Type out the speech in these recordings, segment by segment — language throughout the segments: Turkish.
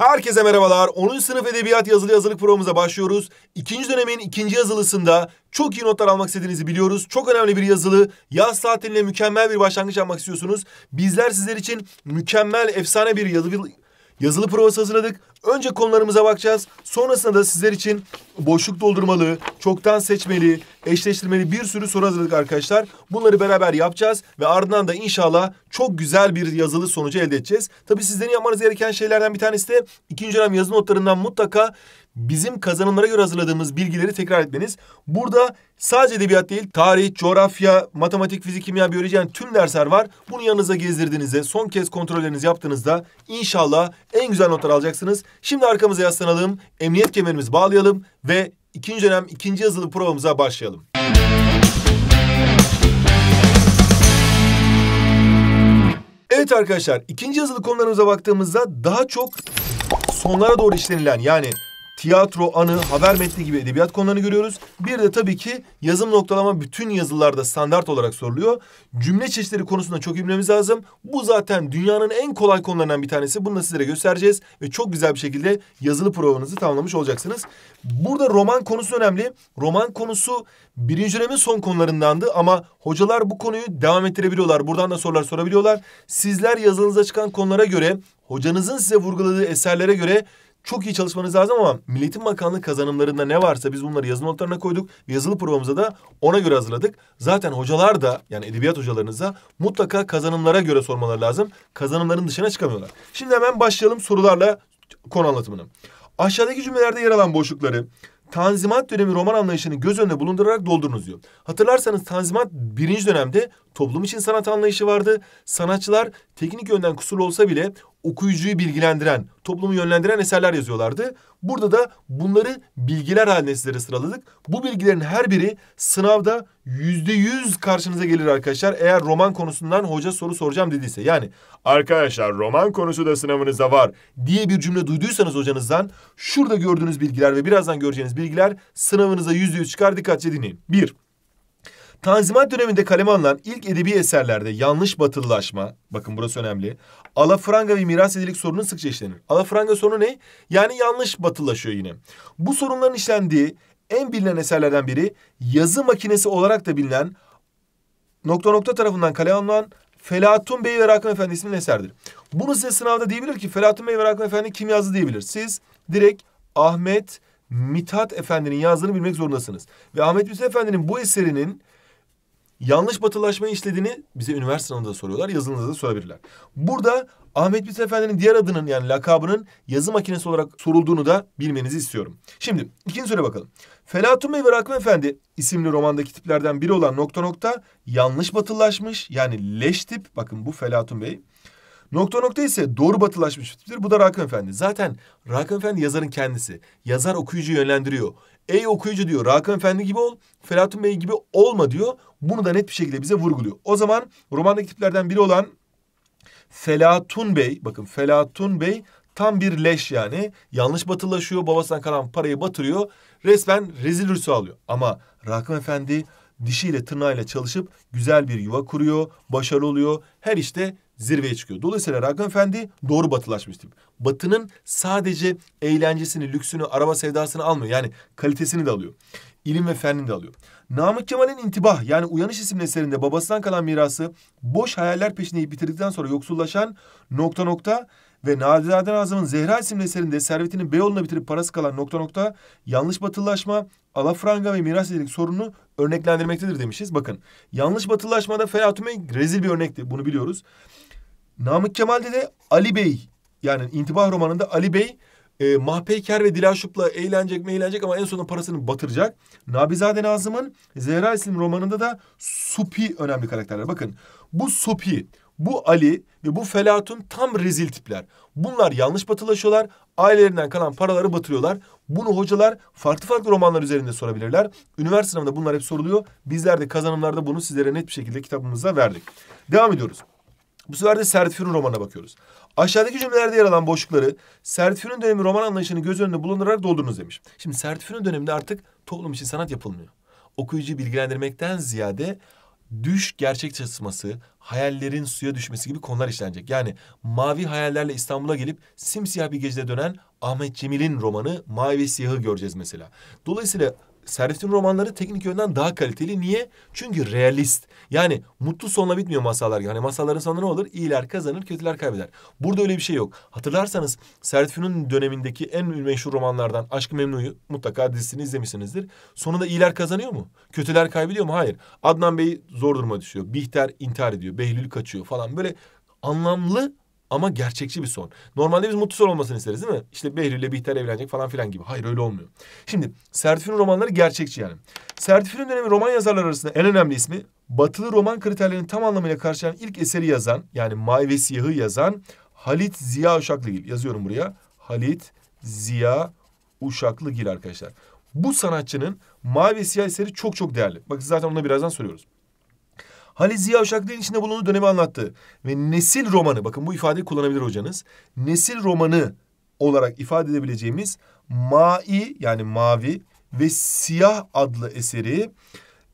Herkese merhabalar. 10. sınıf edebiyat yazılı yazılık programımıza başlıyoruz. İkinci dönemin ikinci yazılısında çok iyi notlar almak istediğinizi biliyoruz. Çok önemli bir yazılı. Yaz tatiline mükemmel bir başlangıç yapmak istiyorsunuz. Bizler sizler için mükemmel, efsane bir yazılı, Yazılı provası hazırladık. Önce konularımıza bakacağız. Sonrasında da sizler için boşluk doldurmalı, çoktan seçmeli, eşleştirmeli bir sürü soru hazırladık arkadaşlar. Bunları beraber yapacağız ve ardından da inşallah çok güzel bir yazılı sonucu elde edeceğiz. Tabii sizlerin yapmanız gereken şeylerden bir tanesi de ikinci dönem yazı notlarından mutlaka bizim kazanımlara göre hazırladığımız bilgileri tekrar etmeniz. Burada sadece edebiyat değil, tarih, coğrafya, matematik, fizik, kimya, biyoloji yani tüm dersler var. Bunu yanınıza gezdirdiğinizde, son kez kontrollerinizi yaptığınızda inşallah en güzel notlar alacaksınız. Şimdi arkamıza yaslanalım, emniyet kemerimizi bağlayalım ve ikinci dönem ikinci yazılı provamıza başlayalım. Evet arkadaşlar, ikinci yazılı konularımıza baktığımızda daha çok sonlara doğru işlenilen yani tiyatro, anı, haber metni gibi edebiyat konularını görüyoruz. Bir de tabii ki yazım noktalama bütün yazılarda standart olarak soruluyor. Cümle çeşitleri konusunda çok iyi bilmemiz lazım. Bu zaten dünyanın en kolay konularından bir tanesi. Bunu da sizlere göstereceğiz ve çok güzel bir şekilde yazılı provanızı tamamlamış olacaksınız. Burada roman konusu önemli. Roman konusu birinci dönemin son konularındandı ama hocalar bu konuyu devam ettirebiliyorlar. Buradan da sorular sorabiliyorlar. Sizler yazınıza çıkan konulara göre, hocanızın size vurguladığı eserlere göre çok iyi çalışmanız lazım ama Milletin Bakanlığı kazanımlarında ne varsa biz bunları yazılı notlarına koyduk. Yazılı provamıza da ona göre hazırladık. Zaten hocalar da yani edebiyat hocalarınıza mutlaka kazanımlara göre sormaları lazım. Kazanımların dışına çıkamıyorlar. Şimdi hemen başlayalım sorularla konu anlatımını. Aşağıdaki cümlelerde yer alan boşlukları Tanzimat dönemi roman anlayışını göz önüne bulundurarak doldurunuz diyor. Hatırlarsanız Tanzimat birinci dönemde toplum için sanat anlayışı vardı. Sanatçılar teknik yönden kusurlu olsa bile okuyucuyu bilgilendiren, toplumu yönlendiren eserler yazıyorlardı. Burada da bunları bilgiler haline sizlere sıraladık. Bu bilgilerin her biri sınavda yüzde yüz karşınıza gelir arkadaşlar. Eğer roman konusundan hoca soru soracağım dediyse. Yani arkadaşlar roman konusu da sınavınızda var diye bir cümle duyduysanız hocanızdan şurada gördüğünüz bilgiler ve birazdan göreceğiniz bilgiler sınavınıza yüzde yüz çıkar. Dikkatli dinleyin. Bir, Tanzimat döneminde kaleme alınan ilk edebi eserlerde yanlış batılılaşma, bakın burası önemli, Alafranga ve miras mirasiyecilik sorunu sıkça işlenir. Alafranga sorunu ne? Yani yanlış batılaşıyor yine. Bu sorunların işlendiği en bilinen eserlerden biri yazı makinesi olarak da bilinen nokta nokta tarafından kaleme alınan Felatun Bey ve Rakım Efendi isminin eseridir. Bunu size sınavda diyebilir ki Felatun Bey ve Rakım Efendi kim yazdı diyebilir. Siz direkt Ahmet Mithat Efendi'nin yazdığını bilmek zorundasınız. Ve Ahmet Mithat Efendi'nin bu eserinin yanlış batılaşmayı işlediğini bize üniversite sınavında soruyorlar, yazınızda da sorabilirler. Burada Ahmet Mithat Efendi'nin diğer adının yani lakabının yazı makinesi olarak sorulduğunu da bilmenizi istiyorum. Şimdi ikinci soruya bakalım. Felatun Bey ve Rakım Efendi isimli romandaki tiplerden biri olan nokta nokta yanlış batılaşmış yani leş tip. Bakın bu Felatun Bey. Nokta nokta ise doğru batılaşmış tiptir. Bu da Rakım Efendi. Zaten Rakım Efendi yazarın kendisi. Yazar okuyucu yönlendiriyor. Ey okuyucu diyor Rakım Efendi gibi ol, Felatun Bey gibi olma diyor. Bunu da net bir şekilde bize vurguluyor. O zaman romandaki tiplerden biri olan Felatun Bey, bakın Felatun Bey tam bir leş yani. Yanlış batılaşıyor, babasından kalan parayı batırıyor. Resmen rezil rüsva alıyor. Ama Rakım Efendi dişiyle tırnağıyla çalışıp güzel bir yuva kuruyor, başarılı oluyor. Her işte zirveye çıkıyor. Dolayısıyla Ragın Efendi doğru batılaşmış tip. Batının sadece eğlencesini, lüksünü, araba sevdasını almıyor. Yani kalitesini de alıyor. İlim ve fenini de alıyor. Namık Kemal'in intibah yani Uyanış isimli eserinde babasından kalan mirası boş hayaller peşindeyi bitirdikten sonra yoksullaşan nokta nokta ve Nadiraden Azam'ın Zehra isimli eserinde servetini Beyoğlu'na bitirip parası kalan nokta nokta yanlış batılılaşma, alafranga ve miras edilik sorununu örneklendirmektedir demişiz. Bakın yanlış batılılaşmada Ferhat Ümek rezil bir örnekti bunu biliyoruz. Namık Kemal'de de Ali Bey yani intibah romanında Ali Bey e, mahpeyker ve dilaşupla eğlenecek mi eğlenecek ama en sonunda parasını batıracak. Nabizade Nazım'ın Zehra isimli romanında da Supi önemli karakterler. Bakın bu Supi, bu Ali ve bu Felatun tam rezil tipler. Bunlar yanlış batılaşıyorlar. Ailelerinden kalan paraları batırıyorlar. Bunu hocalar farklı farklı romanlar üzerinde sorabilirler. Üniversite sınavında bunlar hep soruluyor. Bizler de kazanımlarda bunu sizlere net bir şekilde kitabımızda verdik. Devam ediyoruz. Bu sefer de Sertfürün romanına bakıyoruz. Aşağıdaki cümlelerde yer alan boşlukları Sertfürün dönemi roman anlayışını göz önünde bulundurarak doldurunuz demiş. Şimdi Sertfürün döneminde artık toplum için sanat yapılmıyor. Okuyucuyu bilgilendirmekten ziyade düş gerçek çatışması, hayallerin suya düşmesi gibi konular işlenecek. Yani mavi hayallerle İstanbul'a gelip simsiyah bir gecede dönen Ahmet Cemil'in romanı Mavi ve Siyah'ı göreceğiz mesela. Dolayısıyla Servet'in romanları teknik yönden daha kaliteli. Niye? Çünkü realist. Yani mutlu sonla bitmiyor masallar. Yani masalların sonu ne olur? İyiler kazanır, kötüler kaybeder. Burada öyle bir şey yok. Hatırlarsanız Servet'in dönemindeki en meşhur romanlardan Aşk-ı Memnu'yu mutlaka dizisini izlemişsinizdir. Sonunda iyiler kazanıyor mu? Kötüler kaybediyor mu? Hayır. Adnan Bey zor duruma düşüyor. Bihter intihar ediyor. Behlül kaçıyor falan. Böyle anlamlı ama gerçekçi bir son. Normalde biz mutlu son olmasını isteriz değil mi? İşte Behlül ile Bihter evlenecek falan filan gibi. Hayır öyle olmuyor. Şimdi Sertifün romanları gerçekçi yani. Sertifün dönemi roman yazarları arasında en önemli ismi batılı roman kriterlerini tam anlamıyla karşılayan ilk eseri yazan yani May ve Siyah'ı yazan Halit Ziya Uşaklıgil. Yazıyorum buraya. Halit Ziya Uşaklıgil arkadaşlar. Bu sanatçının Mavi ve Siyah eseri çok çok değerli. Bak zaten ona birazdan soruyoruz. Halil Ziya Uşaklı'nın içinde bulunduğu dönemi anlattı. Ve nesil romanı, bakın bu ifadeyi kullanabilir hocanız. Nesil romanı olarak ifade edebileceğimiz Mai yani mavi ve siyah adlı eseri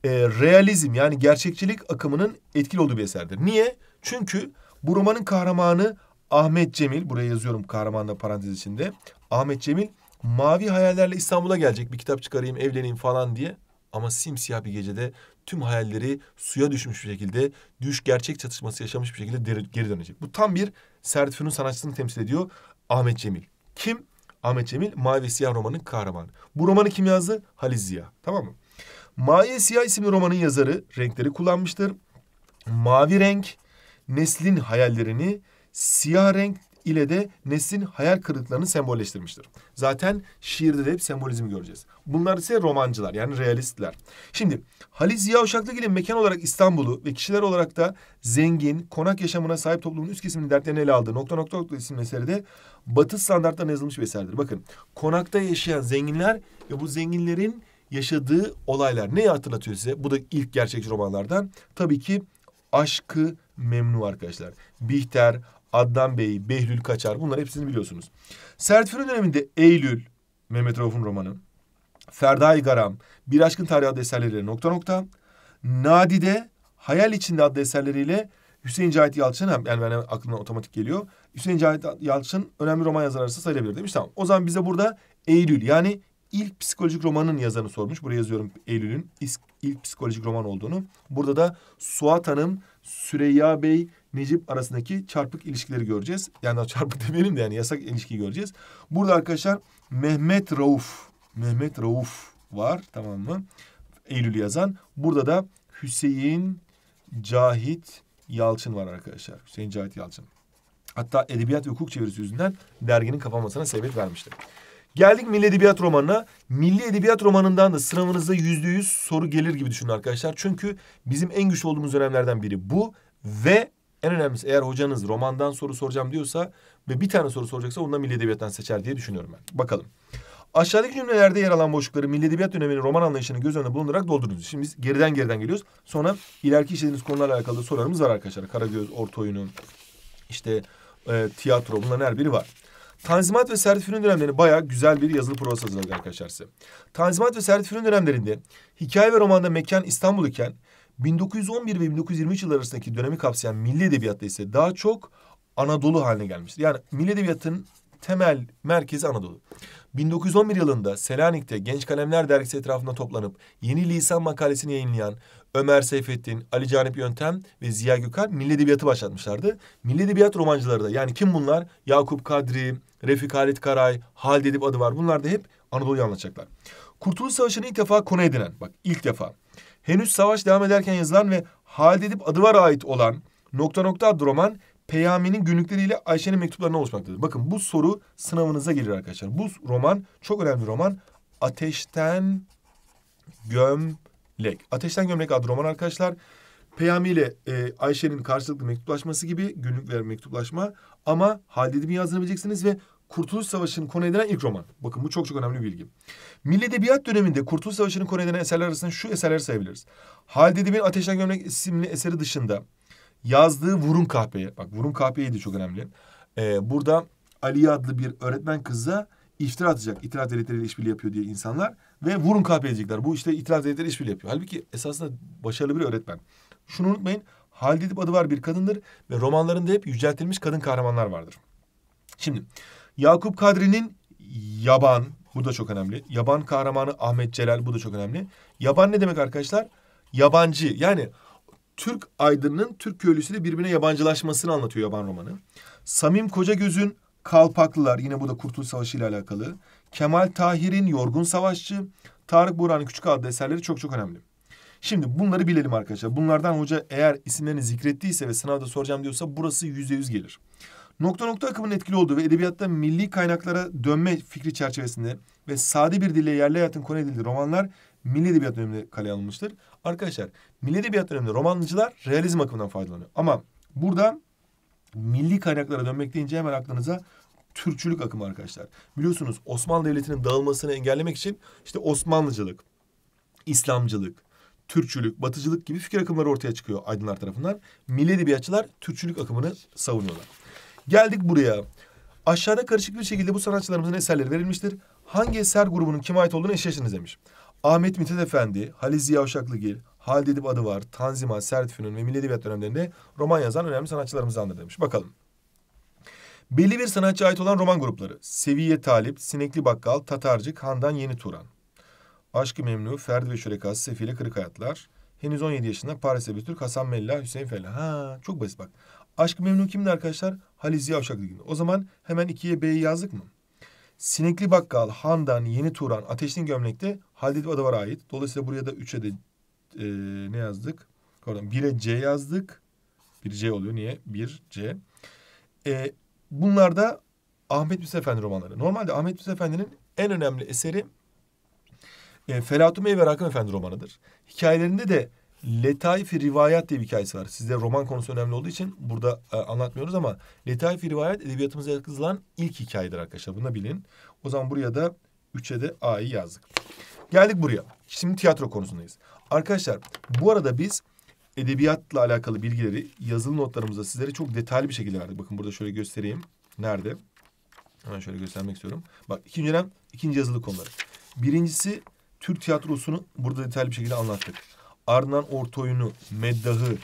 e, realizm yani gerçekçilik akımının etkili olduğu bir eserdir. Niye? Çünkü bu romanın kahramanı Ahmet Cemil, buraya yazıyorum kahramanla parantez içinde. Ahmet Cemil mavi hayallerle İstanbul'a gelecek bir kitap çıkarayım evleneyim falan diye. Ama simsiyah bir gecede tüm hayalleri suya düşmüş bir şekilde, düş gerçek çatışması yaşamış bir şekilde geri dönecek. Bu tam bir Sertfü'nün sanatçısını temsil ediyor Ahmet Cemil. Kim? Ahmet Cemil Mavi Siyah romanın kahramanı. Bu romanı kim yazdı? Halil Ziya. Tamam mı? Mavi Siyah isimli romanın yazarı renkleri kullanmıştır. Mavi renk neslin hayallerini, siyah renk ile de neslin hayal kırıklarını sembolleştirmiştir. Zaten şiirde de hep sembolizmi göreceğiz. Bunlar ise romancılar yani realistler. Şimdi Halis Ziya Uşaklıgil'in mekan olarak İstanbul'u ve kişiler olarak da zengin, konak yaşamına sahip toplumun üst kesiminin dertlerini ele aldığı nokta nokta nokta isimli eseri batı standartlarına yazılmış bir eserdir. Bakın konakta yaşayan zenginler ve bu zenginlerin yaşadığı olaylar neyi hatırlatıyor size? Bu da ilk gerçekçi romanlardan. Tabii ki aşkı memnu arkadaşlar. Bihter, Adnan Bey, Behlül Kaçar bunlar hepsini biliyorsunuz. Sertfünün döneminde Eylül, Mehmet Rauf'un romanı. Ferdai Garam, Bir Aşkın tarih adlı eserleriyle nokta nokta. Nadide, Hayal İçinde adlı eserleriyle Hüseyin Cahit Yalçın yani benim yani aklımdan otomatik geliyor. Hüseyin Cahit Yalçın önemli roman yazarı sayılabilir demiş. Tamam. O zaman bize burada Eylül yani ilk psikolojik romanın yazarını sormuş. Buraya yazıyorum Eylül'ün ilk psikolojik roman olduğunu. Burada da Suat Hanım, Süreyya Bey Necip arasındaki çarpık ilişkileri göreceğiz. Yani çarpık demeyelim de yani yasak ilişkiyi göreceğiz. Burada arkadaşlar Mehmet Rauf. Mehmet Rauf var tamam mı? Eylül yazan. Burada da Hüseyin Cahit Yalçın var arkadaşlar. Hüseyin Cahit Yalçın. Hatta edebiyat ve hukuk çevirisi yüzünden derginin kapanmasına sebep vermişti. Geldik Milli Edebiyat romanına. Milli Edebiyat romanından da sınavınızda yüzde yüz soru gelir gibi düşünün arkadaşlar. Çünkü bizim en güçlü olduğumuz dönemlerden biri bu. Ve en önemlisi eğer hocanız romandan soru soracağım diyorsa ve bir tane soru soracaksa ondan Milli Edebiyat'tan seçer diye düşünüyorum ben. Bakalım. Aşağıdaki cümlelerde yer alan boşlukları Milli Edebiyat döneminin roman anlayışını göz önünde bulundurarak doldurunuz. Şimdi biz geriden geriden geliyoruz. Sonra ileriki işlediğiniz konularla alakalı sorularımız var arkadaşlar. Karagöz, orta oyunu, işte e, tiyatro bunların her biri var. Tanzimat ve Servet Fünun dönemlerini bayağı güzel bir yazılı provası hazırladık arkadaşlar size. Tanzimat ve Servet Fünun dönemlerinde hikaye ve romanda mekan İstanbul iken 1911 ve 1923 yılları arasındaki dönemi kapsayan milli edebiyatta ise daha çok Anadolu haline gelmiştir. Yani milli edebiyatın temel merkezi Anadolu. 1911 yılında Selanik'te Genç Kalemler dergisi etrafında toplanıp yeni lisan makalesini yayınlayan Ömer Seyfettin, Ali Canip Yöntem ve Ziya Gökal milli edebiyatı başlatmışlardı. Milli edebiyat romancıları da yani kim bunlar? Yakup Kadri, Refik Halit Karay, Halide Edip adı var. Bunlar da hep Anadolu'yu anlatacaklar. Kurtuluş Savaşı'nı ilk defa konu edinen, bak ilk defa henüz savaş devam ederken yazılan ve Hal edip Adıvar'a ait olan nokta nokta adlı roman Peyami'nin günlükleriyle Ayşe'nin mektuplarına oluşmaktadır. Bakın bu soru sınavınıza gelir arkadaşlar. Bu roman çok önemli bir roman. Ateşten Gömlek. Ateşten Gömlek adlı roman arkadaşlar. Peyami ile e, Ayşe'nin karşılıklı mektuplaşması gibi günlükler mektuplaşma ama Halide Edip'in yazdığını ve Kurtuluş Savaşı'nın konu edilen ilk roman. Bakın bu çok çok önemli bir bilgi. Milli Edebiyat döneminde Kurtuluş Savaşı'nın konu edilen eserler arasında şu eserleri sayabiliriz. Halide Edip'in Ateşten Gömlek isimli eseri dışında yazdığı Vurun Kahpeye. Bak Vurun Kahpeye'ydi çok önemli. Ee, burada Ali adlı bir öğretmen kıza iftira atacak. İttihat Devletleri işbirliği yapıyor diye insanlar ve vurun kahpe edecekler. Bu işte itiraz Devletleri işbirliği yapıyor. Halbuki esasında başarılı bir öğretmen. Şunu unutmayın. Halide Edip adı var bir kadındır ve romanlarında hep yüceltilmiş kadın kahramanlar vardır. Şimdi Yakup Kadri'nin Yaban, bu da çok önemli. Yaban kahramanı Ahmet Celal, bu da çok önemli. Yaban ne demek arkadaşlar? Yabancı. Yani Türk aydınının Türk köylüsüyle birbirine yabancılaşmasını anlatıyor Yaban romanı. Samim Kocagöz'ün Kalpaklılar yine bu da Kurtuluş Savaşı ile alakalı. Kemal Tahir'in Yorgun Savaşçı, Tarık Burhan Küçük adlı eserleri çok çok önemli. Şimdi bunları bilelim arkadaşlar. Bunlardan hoca eğer isimlerini zikrettiyse ve sınavda soracağım diyorsa burası yüzde yüz gelir. Nokta nokta akımının etkili olduğu ve edebiyatta milli kaynaklara dönme fikri çerçevesinde ve sade bir dille yerli hayatın konu edildiği romanlar milli edebiyat döneminde kaleye alınmıştır. Arkadaşlar milli edebiyat döneminde romancılar realizm akımından faydalanıyor. Ama burada milli kaynaklara dönmek deyince hemen aklınıza Türkçülük akımı arkadaşlar. Biliyorsunuz Osmanlı Devleti'nin dağılmasını engellemek için işte Osmanlıcılık, İslamcılık, Türkçülük, Batıcılık gibi fikir akımları ortaya çıkıyor aydınlar tarafından. Milli edebiyatçılar Türkçülük akımını savunuyorlar. Geldik buraya. Aşağıda karışık bir şekilde bu sanatçılarımızın eserleri verilmiştir. Hangi eser grubunun kime ait olduğunu eşleştiriniz demiş. Ahmet Mithat Efendi, Halil Ziya Uşaklıgil, Halide Edip adı var, Tanzimat, Sert Fünun ve Milli Edebiyat dönemlerinde roman yazan önemli sanatçılarımızdandır demiş. Bakalım. Belli bir sanatçı ait olan roman grupları. Seviye Talip, Sinekli Bakkal, Tatarcık, Handan Yeni Turan. Aşkı Memnu, Ferdi ve Şürekası, Sefile Kırık Hayatlar. Henüz 17 yaşında Paris'e bir Türk Hasan Mella, Hüseyin Fella. Ha, çok basit bak. Aşk Memnu kimdi arkadaşlar? Halil Ziya Uşaklıgil. O zaman hemen ikiye B'yi yazdık mı? Sinekli Bakkal, Handan, Yeni Turan, Ateşli Gömlek'te Haldet Adavar'a ait. Dolayısıyla buraya da 3'e de e, ne yazdık? Pardon 1'e C yazdık. 1C oluyor. Niye? 1C. E, bunlar da Ahmet Hüsnü Efendi romanları. Normalde Ahmet Hüsnü Efendi'nin en önemli eseri e, Felatun Bey ve Efendi romanıdır. Hikayelerinde de Letaif-i Rivayat diye bir hikayesi var. Sizde roman konusu önemli olduğu için burada e, anlatmıyoruz ama Letaif-i Rivayat edebiyatımıza yazılan ilk hikayedir arkadaşlar. Bunu da bilin. O zaman buraya da 3'e de A'yı yazdık. Geldik buraya. Şimdi tiyatro konusundayız. Arkadaşlar bu arada biz edebiyatla alakalı bilgileri yazılı notlarımızda sizlere çok detaylı bir şekilde verdik. Bakın burada şöyle göstereyim. Nerede? Hemen şöyle göstermek istiyorum. Bak ikinci dönem ikinci yazılı konuları. Birincisi Türk tiyatrosunu burada detaylı bir şekilde anlattık ardından orta oyunu, meddahı,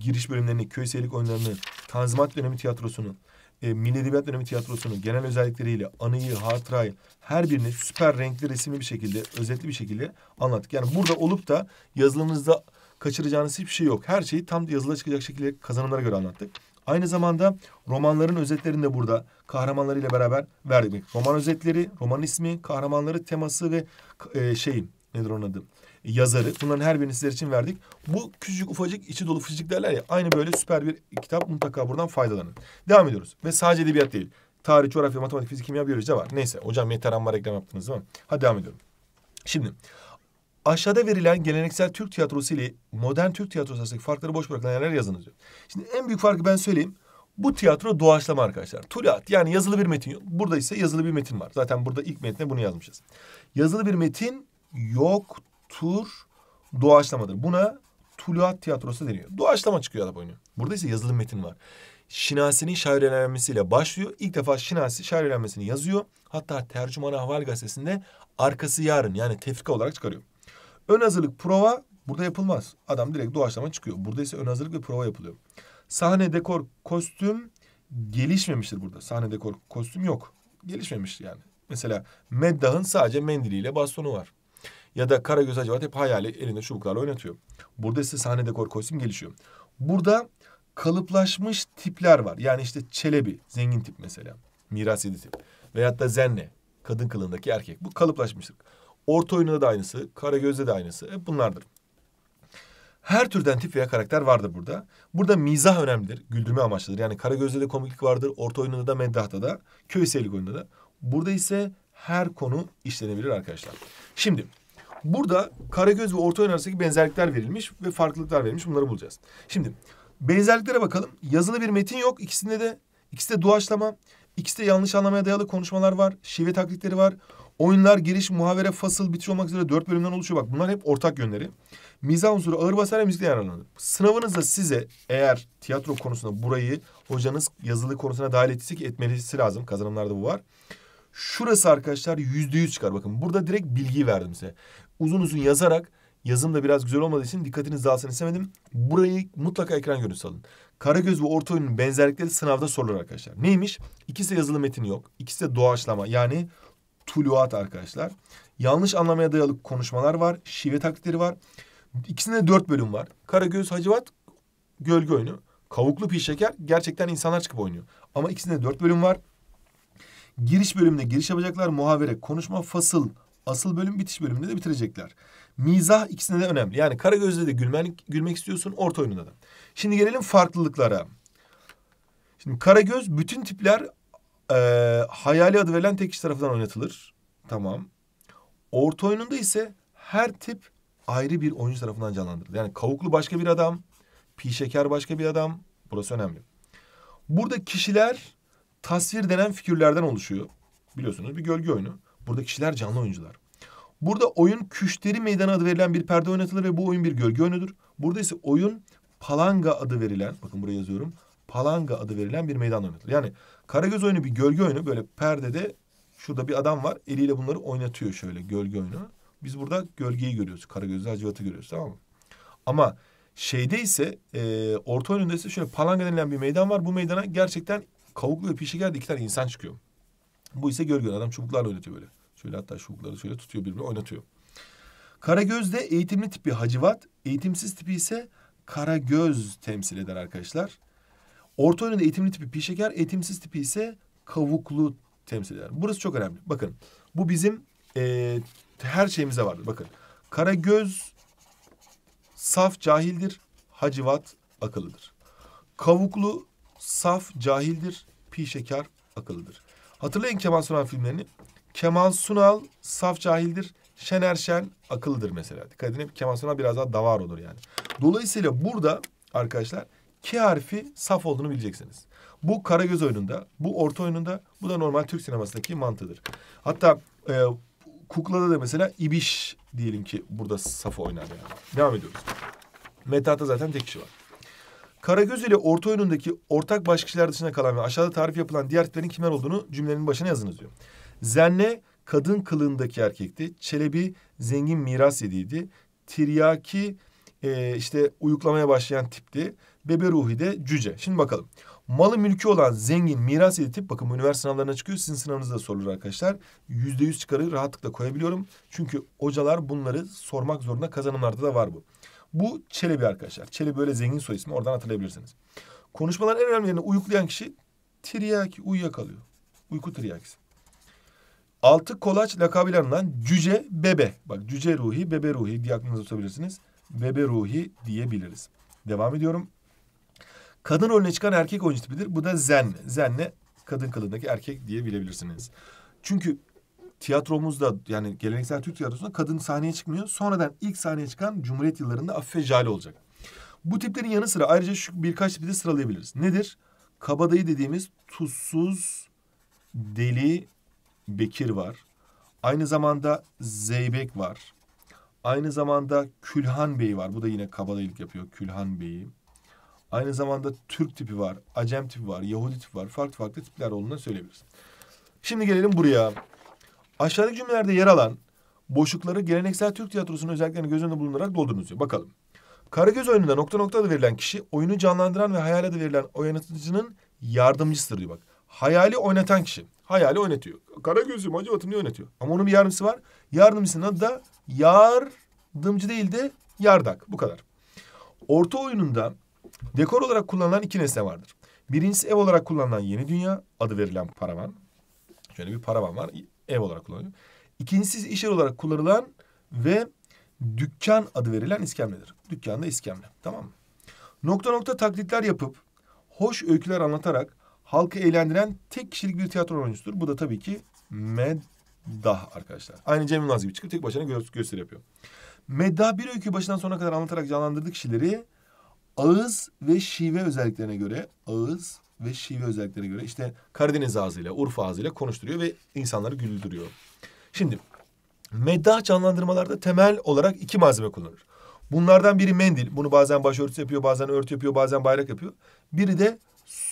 giriş bölümlerini, köy seyirlik oyunlarını, tanzimat dönemi tiyatrosunu, e, Milli Edebiyat Dönemi Tiyatrosu'nun genel özellikleriyle anıyı, hatırayı her birini süper renkli resimli bir şekilde, özetli bir şekilde anlattık. Yani burada olup da yazılımınızda kaçıracağınız hiçbir şey yok. Her şeyi tam yazıla çıkacak şekilde kazanımlara göre anlattık. Aynı zamanda romanların özetlerini de burada kahramanlarıyla beraber verdik. Roman özetleri, roman ismi, kahramanları, teması ve e, şey nedir onun adı? yazarı. Bunların her birini sizler için verdik. Bu küçücük ufacık içi dolu fıcık derler ya. Aynı böyle süper bir kitap. Mutlaka buradan faydalanın. Devam ediyoruz. Ve sadece edebiyat değil. Tarih, coğrafya, matematik, fizik, kimya, biyoloji de var. Neyse hocam yeter amma reklam yaptınız değil mi? Hadi devam ediyorum. Şimdi Aşağıda verilen geleneksel Türk tiyatrosu ile modern Türk tiyatrosu arasındaki farkları boş bırakılan yerler yazınız diyor. Şimdi en büyük farkı ben söyleyeyim. Bu tiyatro doğaçlama arkadaşlar. Tuluat yani yazılı bir metin yok. Burada ise yazılı bir metin var. Zaten burada ilk metne bunu yazmışız. Yazılı bir metin yok tur doğaçlamadır. Buna tuluat tiyatrosu deniyor. Doğaçlama çıkıyor adam oynuyor. Burada ise yazılı metin var. Şinasi'nin şairlenmesiyle başlıyor. İlk defa Şinasi şairlenmesini yazıyor. Hatta Tercüman Ahval gazetesinde arkası yarın yani tefrika olarak çıkarıyor. Ön hazırlık prova burada yapılmaz. Adam direkt doğaçlama çıkıyor. Burada ise ön hazırlık ve prova yapılıyor. Sahne, dekor, kostüm gelişmemiştir burada. Sahne, dekor, kostüm yok. Gelişmemiştir yani. Mesela Meddah'ın sadece mendiliyle bastonu var. Ya da Karagöz Hacivat hep hayali elinde çubuklarla oynatıyor. Burada ise sahne dekor kostüm gelişiyor. Burada kalıplaşmış tipler var. Yani işte Çelebi zengin tip mesela. Miras yedi tip. Veyahut da Zenne kadın kılığındaki erkek. Bu kalıplaşmışlık. Orta oyunda da aynısı, Karagöz'de de aynısı. Hep bunlardır. Her türden tip veya karakter vardır burada. Burada mizah önemlidir. Güldürme amaçlıdır. Yani Karagöz'de de komiklik vardır. Orta oyununda da Meddah'ta da. Köy seyirlik oyununda da. Burada ise her konu işlenebilir arkadaşlar. Şimdi Burada Karagöz ve orta arasındaki benzerlikler verilmiş ve farklılıklar verilmiş. Bunları bulacağız. Şimdi benzerliklere bakalım. Yazılı bir metin yok. İkisinde de ikisi de duaçlama, ikisi de yanlış anlamaya dayalı konuşmalar var. Şive taklitleri var. Oyunlar, giriş, muhavere, fasıl, bitiş olmak üzere dört bölümden oluşuyor. Bak bunlar hep ortak yönleri. Mizah unsuru ağır basar ve müzikle yararlanır. Sınavınızda size eğer tiyatro konusunda burayı hocanız yazılı konusuna dahil ettik etmesi lazım. Kazanımlarda bu var. Şurası arkadaşlar yüzde yüz çıkar. Bakın burada direkt bilgiyi verdim size uzun uzun yazarak yazım da biraz güzel olmadığı için dikkatinizi dağılsın istemedim. Burayı mutlaka ekran görüntüsü alın. Karagöz ve orta oyunun benzerlikleri sınavda sorulur arkadaşlar. Neymiş? İkisi de yazılı metin yok. İkisi de doğaçlama yani tuluat arkadaşlar. Yanlış anlamaya dayalı konuşmalar var. Şive taklitleri var. İkisinde dört bölüm var. Karagöz, Hacivat, Gölge Oyunu. Kavuklu Pi Şeker gerçekten insanlar çıkıp oynuyor. Ama ikisinde dört bölüm var. Giriş bölümünde giriş yapacaklar. Muhavere, konuşma, fasıl, asıl bölüm bitiş bölümünde de bitirecekler. Mizah ikisinde de önemli. Yani kara Karagöz'de de gülmenlik, gülmek istiyorsun orta oyununda da. Şimdi gelelim farklılıklara. Şimdi kara göz bütün tipler e, hayali adı verilen tek kişi tarafından oynatılır. Tamam. Orta oyununda ise her tip ayrı bir oyuncu tarafından canlandırılır. Yani kavuklu başka bir adam, pi şeker başka bir adam. Burası önemli. Burada kişiler tasvir denen figürlerden oluşuyor. Biliyorsunuz bir gölge oyunu. Burada kişiler canlı oyuncular. Burada oyun Küşteri Meydanı adı verilen bir perde oynatılır ve bu oyun bir gölge oyunudur. Burada ise oyun Palanga adı verilen, bakın buraya yazıyorum. Palanga adı verilen bir meydan oynatılır. Yani Karagöz oyunu bir gölge oyunu böyle perdede şurada bir adam var eliyle bunları oynatıyor şöyle gölge oyunu. Biz burada gölgeyi görüyoruz. Karagöz'de Hacivat'ı görüyoruz tamam mı? Ama şeyde ise e, orta önünde ise şöyle palanga denilen bir meydan var. Bu meydana gerçekten kavuklu ve pişeker de iki tane insan çıkıyor. Bu ise gör gör adam çubuklarla oynatıyor böyle. Şöyle hatta çubukları şöyle tutuyor birbirini oynatıyor. de eğitimli tipi hacivat, eğitimsiz tipi ise karagöz temsil eder arkadaşlar. Orta oyunda eğitimli tipi pişeker, eğitimsiz tipi ise kavuklu temsil eder. Burası çok önemli. Bakın bu bizim e, her şeyimize vardır. Bakın karagöz saf cahildir, hacivat akıllıdır. Kavuklu saf cahildir, pişeker akıllıdır. Hatırlayın Kemal Sunal filmlerini. Kemal Sunal saf cahildir. Şener Şen akıldır mesela. Dikkat edin Kemal Sunal biraz daha davar olur yani. Dolayısıyla burada arkadaşlar K harfi saf olduğunu bileceksiniz. Bu Karagöz oyununda, bu orta oyununda, bu da normal Türk sinemasındaki mantıdır. Hatta e, kuklada da mesela İbiş diyelim ki burada saf oynar yani. Devam ediyoruz. Metatta zaten tek kişi var. Karagöz ile orta oyunundaki ortak baş kişiler dışında kalan ve aşağıda tarif yapılan diğer tiplerin kimler olduğunu cümlenin başına yazınız diyor. Zenne kadın kılığındaki erkekti. Çelebi zengin miras yediydi. Tiryaki e, işte uyuklamaya başlayan tipti. Beberuhi de cüce. Şimdi bakalım. Malı mülkü olan zengin miras yedi tip bakın bu üniversite sınavlarına çıkıyor. Sizin sınavınızda sorulur arkadaşlar. Yüzde yüz çıkarı rahatlıkla koyabiliyorum. Çünkü hocalar bunları sormak zorunda kazanımlarda da var bu. Bu Çelebi arkadaşlar. Çelebi böyle zengin soy ismi. Oradan hatırlayabilirsiniz. Konuşmaların en önemli yerine uyuklayan kişi tiryaki uyuyakalıyor. Uyku tiryakisi. Altı kolaç lakabıyla anılan cüce bebe. Bak cüce ruhi, bebe ruhi diye aklınıza tutabilirsiniz. Bebe ruhi diyebiliriz. Devam ediyorum. Kadın rolüne çıkan erkek oyuncu tipidir. Bu da zen. Zenle kadın kılığındaki erkek diye bilebilirsiniz. Çünkü tiyatromuzda yani geleneksel Türk tiyatrosunda kadın sahneye çıkmıyor. Sonradan ilk sahneye çıkan Cumhuriyet yıllarında Afife Jale olacak. Bu tiplerin yanı sıra ayrıca şu birkaç tipi de sıralayabiliriz. Nedir? Kabadayı dediğimiz tuzsuz deli Bekir var. Aynı zamanda Zeybek var. Aynı zamanda Külhan Bey var. Bu da yine kabadayılık yapıyor Külhan Bey'i. Aynı zamanda Türk tipi var, Acem tipi var, Yahudi tipi var. Farklı farklı tipler olduğunu söyleyebiliriz. Şimdi gelelim buraya. Aşağıdaki cümlelerde yer alan boşlukları geleneksel Türk tiyatrosunun özelliklerini göz önünde bulundurarak doldurunuz diyor. Bakalım. Karagöz oyununda nokta nokta adı verilen kişi oyunu canlandıran ve hayal adı verilen oynatıcının yardımcısıdır diyor bak. Hayali oynatan kişi. Hayali oynatıyor. Karagöz'üm acaba niye oynatıyor? Ama onun bir yardımcısı var. Yardımcısının adı da yardımcı değil de yardak. Bu kadar. Orta oyununda dekor olarak kullanılan iki nesne vardır. Birincisi ev olarak kullanılan yeni dünya adı verilen paravan. Şöyle bir paravan var ev olarak kullanılıyor. İkincisi iş yeri olarak kullanılan ve dükkan adı verilen iskemledir. da iskemle. Tamam mı? Nokta nokta taklitler yapıp hoş öyküler anlatarak halkı eğlendiren tek kişilik bir tiyatro oyuncusudur. Bu da tabii ki meddah arkadaşlar. Aynı Cem Yılmaz gibi çıkıp tek başına gö gösteri yapıyor. Meddah bir öyküyü başından sona kadar anlatarak canlandırdığı kişileri ağız ve şive özelliklerine göre ağız ve şive özelliklerine göre işte Karadeniz ağzıyla, Urfa ağzıyla konuşturuyor ve insanları güldürüyor. Şimdi meddah canlandırmalarda temel olarak iki malzeme kullanılır. Bunlardan biri mendil. Bunu bazen başörtüsü yapıyor, bazen örtü yapıyor, bazen bayrak yapıyor. Biri de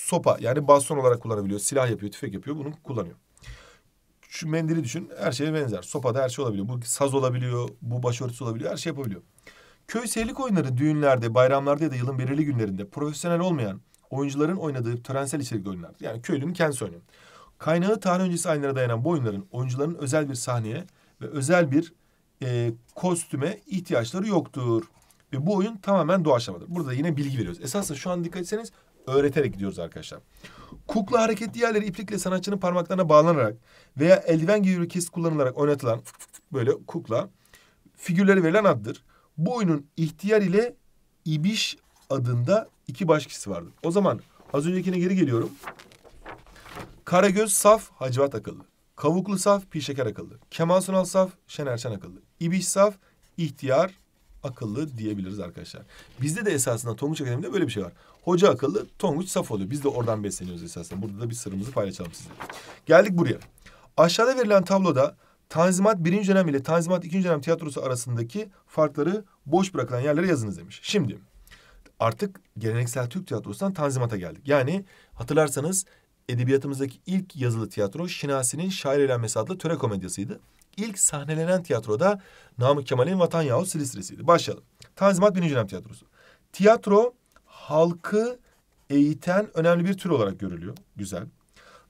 sopa yani baston olarak kullanabiliyor. Silah yapıyor, tüfek yapıyor. Bunu kullanıyor. Şu mendili düşün. Her şeye benzer. Sopa da her şey olabiliyor. Bu saz olabiliyor, bu başörtüsü olabiliyor. Her şey yapabiliyor. Köy seyirlik oyunları düğünlerde, bayramlarda ya da yılın belirli günlerinde profesyonel olmayan oyuncuların oynadığı törensel içerikli oyunlardır. Yani köylünün kendisi oynuyor. Kaynağı tarih öncesi ayinlere dayanan bu oyunların oyuncuların özel bir sahneye ve özel bir e, kostüme ihtiyaçları yoktur. Ve bu oyun tamamen doğaçlamadır. Burada yine bilgi veriyoruz. Esasında şu an dikkat etseniz öğreterek gidiyoruz arkadaşlar. Kukla hareketli yerleri iplikle sanatçının parmaklarına bağlanarak veya eldiven gibi bir kesit kullanılarak oynatılan böyle kukla figürleri verilen addır. Bu oyunun ihtiyar ile ibiş adında iki başkisi vardı. O zaman az öncekine geri geliyorum. Karagöz Saf Hacivat Akıllı. Kavuklu Saf Pişeker Akıllı. Kemal Sunal Saf Şener Akıllı. İbiş Saf İhtiyar Akıllı diyebiliriz arkadaşlar. Bizde de esasında Tonguç Akademi'de böyle bir şey var. Hoca akıllı, Tonguç saf oluyor. Biz de oradan besleniyoruz esasında. Burada da bir sırrımızı paylaşalım size. Geldik buraya. Aşağıda verilen tabloda Tanzimat 1. dönem ile Tanzimat 2. dönem tiyatrosu arasındaki farkları boş bırakılan yerlere yazınız demiş. Şimdi artık geleneksel Türk tiyatrosundan Tanzimat'a geldik. Yani hatırlarsanız edebiyatımızdaki ilk yazılı tiyatro Şinasi'nin Şair Eğlenmesi adlı töre komedyasıydı. İlk sahnelenen tiyatroda Namık Kemal'in Vatan Yahut Silisilisiydi. Başlayalım. Tanzimat birinci dönem tiyatrosu. Tiyatro halkı eğiten önemli bir tür olarak görülüyor. Güzel.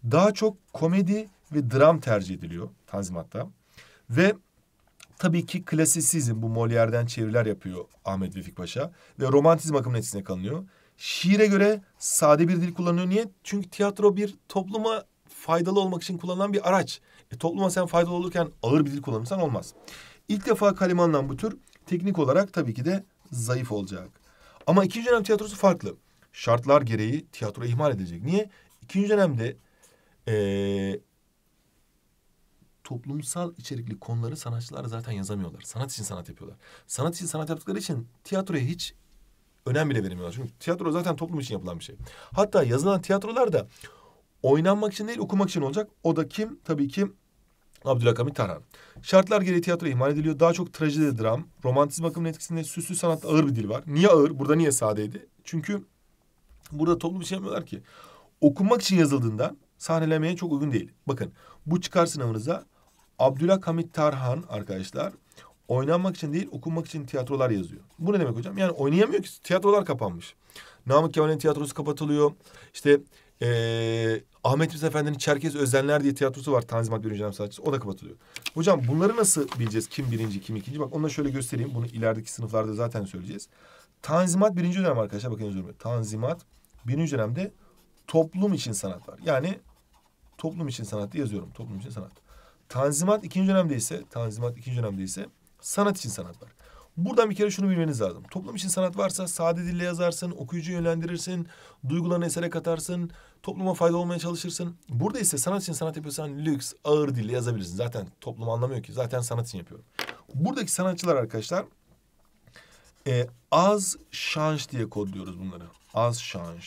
Daha çok komedi ve dram tercih ediliyor Tanzimat'ta. Ve tabii ki klasisizm bu Molière'den çeviriler yapıyor Ahmet Vefik Paşa ve romantizm akımının etkisine kalınıyor. Şiire göre sade bir dil kullanıyor. Niye? Çünkü tiyatro bir topluma faydalı olmak için kullanılan bir araç. E, topluma sen faydalı olurken ağır bir dil kullanırsan olmaz. İlk defa kaleme alınan bu tür teknik olarak tabii ki de zayıf olacak. Ama ikinci dönem tiyatrosu farklı. Şartlar gereği tiyatro ihmal edecek. Niye? İkinci dönemde e, toplumsal içerikli konuları sanatçılar zaten yazamıyorlar. Sanat için sanat yapıyorlar. Sanat için sanat yaptıkları için tiyatroya hiç önem bile veremiyorlar. Çünkü tiyatro zaten toplum için yapılan bir şey. Hatta yazılan tiyatrolar da oynanmak için değil okumak için olacak. O da kim? Tabii ki Abdülhakamit Tarhan. Şartlar gereği tiyatro ihmal ediliyor. Daha çok trajedi, dram, romantizm akımının etkisinde süslü sanatta ağır bir dil var. Niye ağır? Burada niye sadeydi? Çünkü burada toplum için yapmıyorlar ki. Okunmak için yazıldığında sahnelemeye çok uygun değil. Bakın bu çıkar sınavınıza Abdülhamit Tarhan arkadaşlar oynanmak için değil okunmak için tiyatrolar yazıyor. Bu ne demek hocam? Yani oynayamıyor ki tiyatrolar kapanmış. Namık Kemal'in tiyatrosu kapatılıyor. İşte ee, Ahmet Mis Efendi'nin Çerkez Özenler diye tiyatrosu var Tanzimat Birinci Dönem Sanatçısı. O da kapatılıyor. Hocam bunları nasıl bileceğiz? Kim birinci, kim ikinci? Bak onu da şöyle göstereyim. Bunu ilerideki sınıflarda zaten söyleyeceğiz. Tanzimat Birinci Dönem arkadaşlar bakın özür Tanzimat Birinci Dönem'de toplum için sanat var. Yani toplum için sanat diye yazıyorum. Toplum için sanat. Tanzimat ikinci dönemde ise, Tanzimat ikinci dönemde ise sanat için sanat var. Buradan bir kere şunu bilmeniz lazım. Toplum için sanat varsa sade dille yazarsın, okuyucu yönlendirirsin, duygularını esere katarsın, topluma fayda olmaya çalışırsın. Burada ise sanat için sanat yapıyorsan lüks, ağır dille yazabilirsin. Zaten toplum anlamıyor ki. Zaten sanat için yapıyorum. Buradaki sanatçılar arkadaşlar e, az şans diye kodluyoruz bunları. Az şans.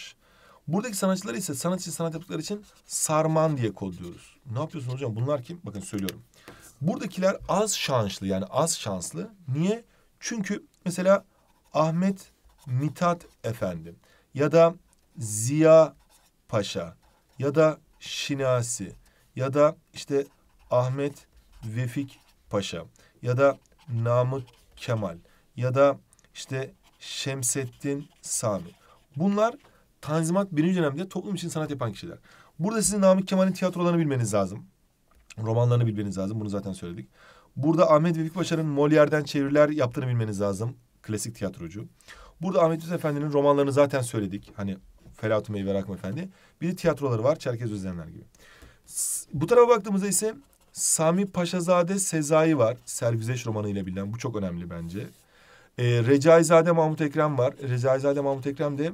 Buradaki sanatçılar ise sanatçı sanat yaptıkları için sarman diye kodluyoruz. Ne yapıyorsun hocam? Bunlar kim? Bakın söylüyorum. Buradakiler az şanslı yani az şanslı. Niye? Çünkü mesela Ahmet Mithat Efendi ya da Ziya Paşa ya da Şinasi ya da işte Ahmet Vefik Paşa ya da Namık Kemal ya da işte Şemsettin Sami. Bunlar Tanzimat birinci dönemde toplum için sanat yapan kişiler. Burada sizin Namık Kemal'in tiyatrolarını bilmeniz lazım. Romanlarını bilmeniz lazım. Bunu zaten söyledik. Burada Ahmet Vefik Paşa'nın Molière'den çeviriler yaptığını bilmeniz lazım. Klasik tiyatrocu. Burada Ahmet Yusuf Efendi'nin romanlarını zaten söyledik. Hani Ferhat Bey ve Rakım Efendi. Bir de tiyatroları var. Çerkez Özlemler gibi. Bu tarafa baktığımızda ise Sami Paşazade Sezai var. Sergüzeş romanıyla bilinen. Bu çok önemli bence. E, Recaizade Mahmut Ekrem var. Recaizade Mahmut Ekrem de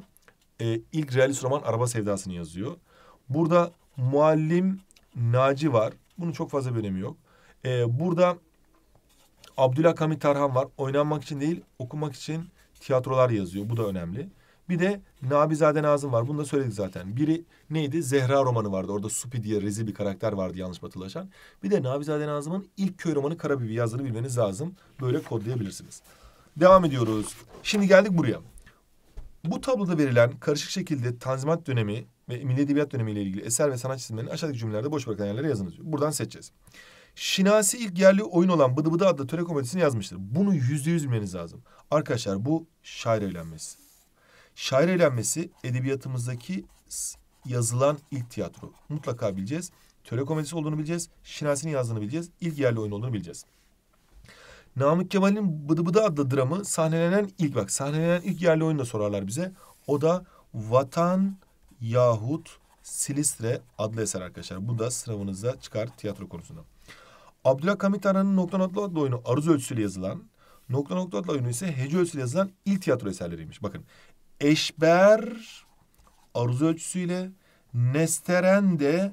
e, ilk realist roman Araba Sevdası'nı yazıyor. Burada muallim Naci var. Bunun çok fazla bir önemi yok. E, burada Abdülhak Hamit Tarhan var. Oynanmak için değil okumak için tiyatrolar yazıyor. Bu da önemli. Bir de Nabizade Nazım var. Bunu da söyledik zaten. Biri neydi? Zehra romanı vardı. Orada Supi diye rezil bir karakter vardı yanlış batılaşan. Bir de Nabizade Nazım'ın ilk köy romanı Karabibi yazdığını bilmeniz lazım. Böyle kodlayabilirsiniz. Devam ediyoruz. Şimdi geldik buraya. Bu tabloda verilen karışık şekilde Tanzimat dönemi ve Milli Edebiyat dönemi ile ilgili eser ve sanat çizimlerini aşağıdaki cümlelerde boş bırakılan yerlere yazınız Buradan seçeceğiz. Şinasi ilk yerli oyun olan Bıdı Bıdı adlı töre komedisini yazmıştır. Bunu yüzde yüz bilmeniz lazım. Arkadaşlar bu şair eğlenmesi. Şair eğlenmesi edebiyatımızdaki yazılan ilk tiyatro. Mutlaka bileceğiz. Töre komedisi olduğunu bileceğiz. Şinasi'nin yazdığını bileceğiz. İlk yerli oyun olduğunu bileceğiz. Namık Kemal'in Bıdı Bıdı adlı dramı sahnelenen ilk bak sahnelenen ilk yerli oyunu sorarlar bize. O da Vatan yahut Silistre adlı eser arkadaşlar. Bu da sınavınızda çıkar tiyatro konusunda. Abdülhamit Han'ın nokta nokta adlı oyunu aruz ölçüsüyle yazılan, nokta nokta adlı oyunu ise hece ölçüsüyle yazılan ilk tiyatro eserleriymiş. Bakın eşber aruz ölçüsüyle, nesteren de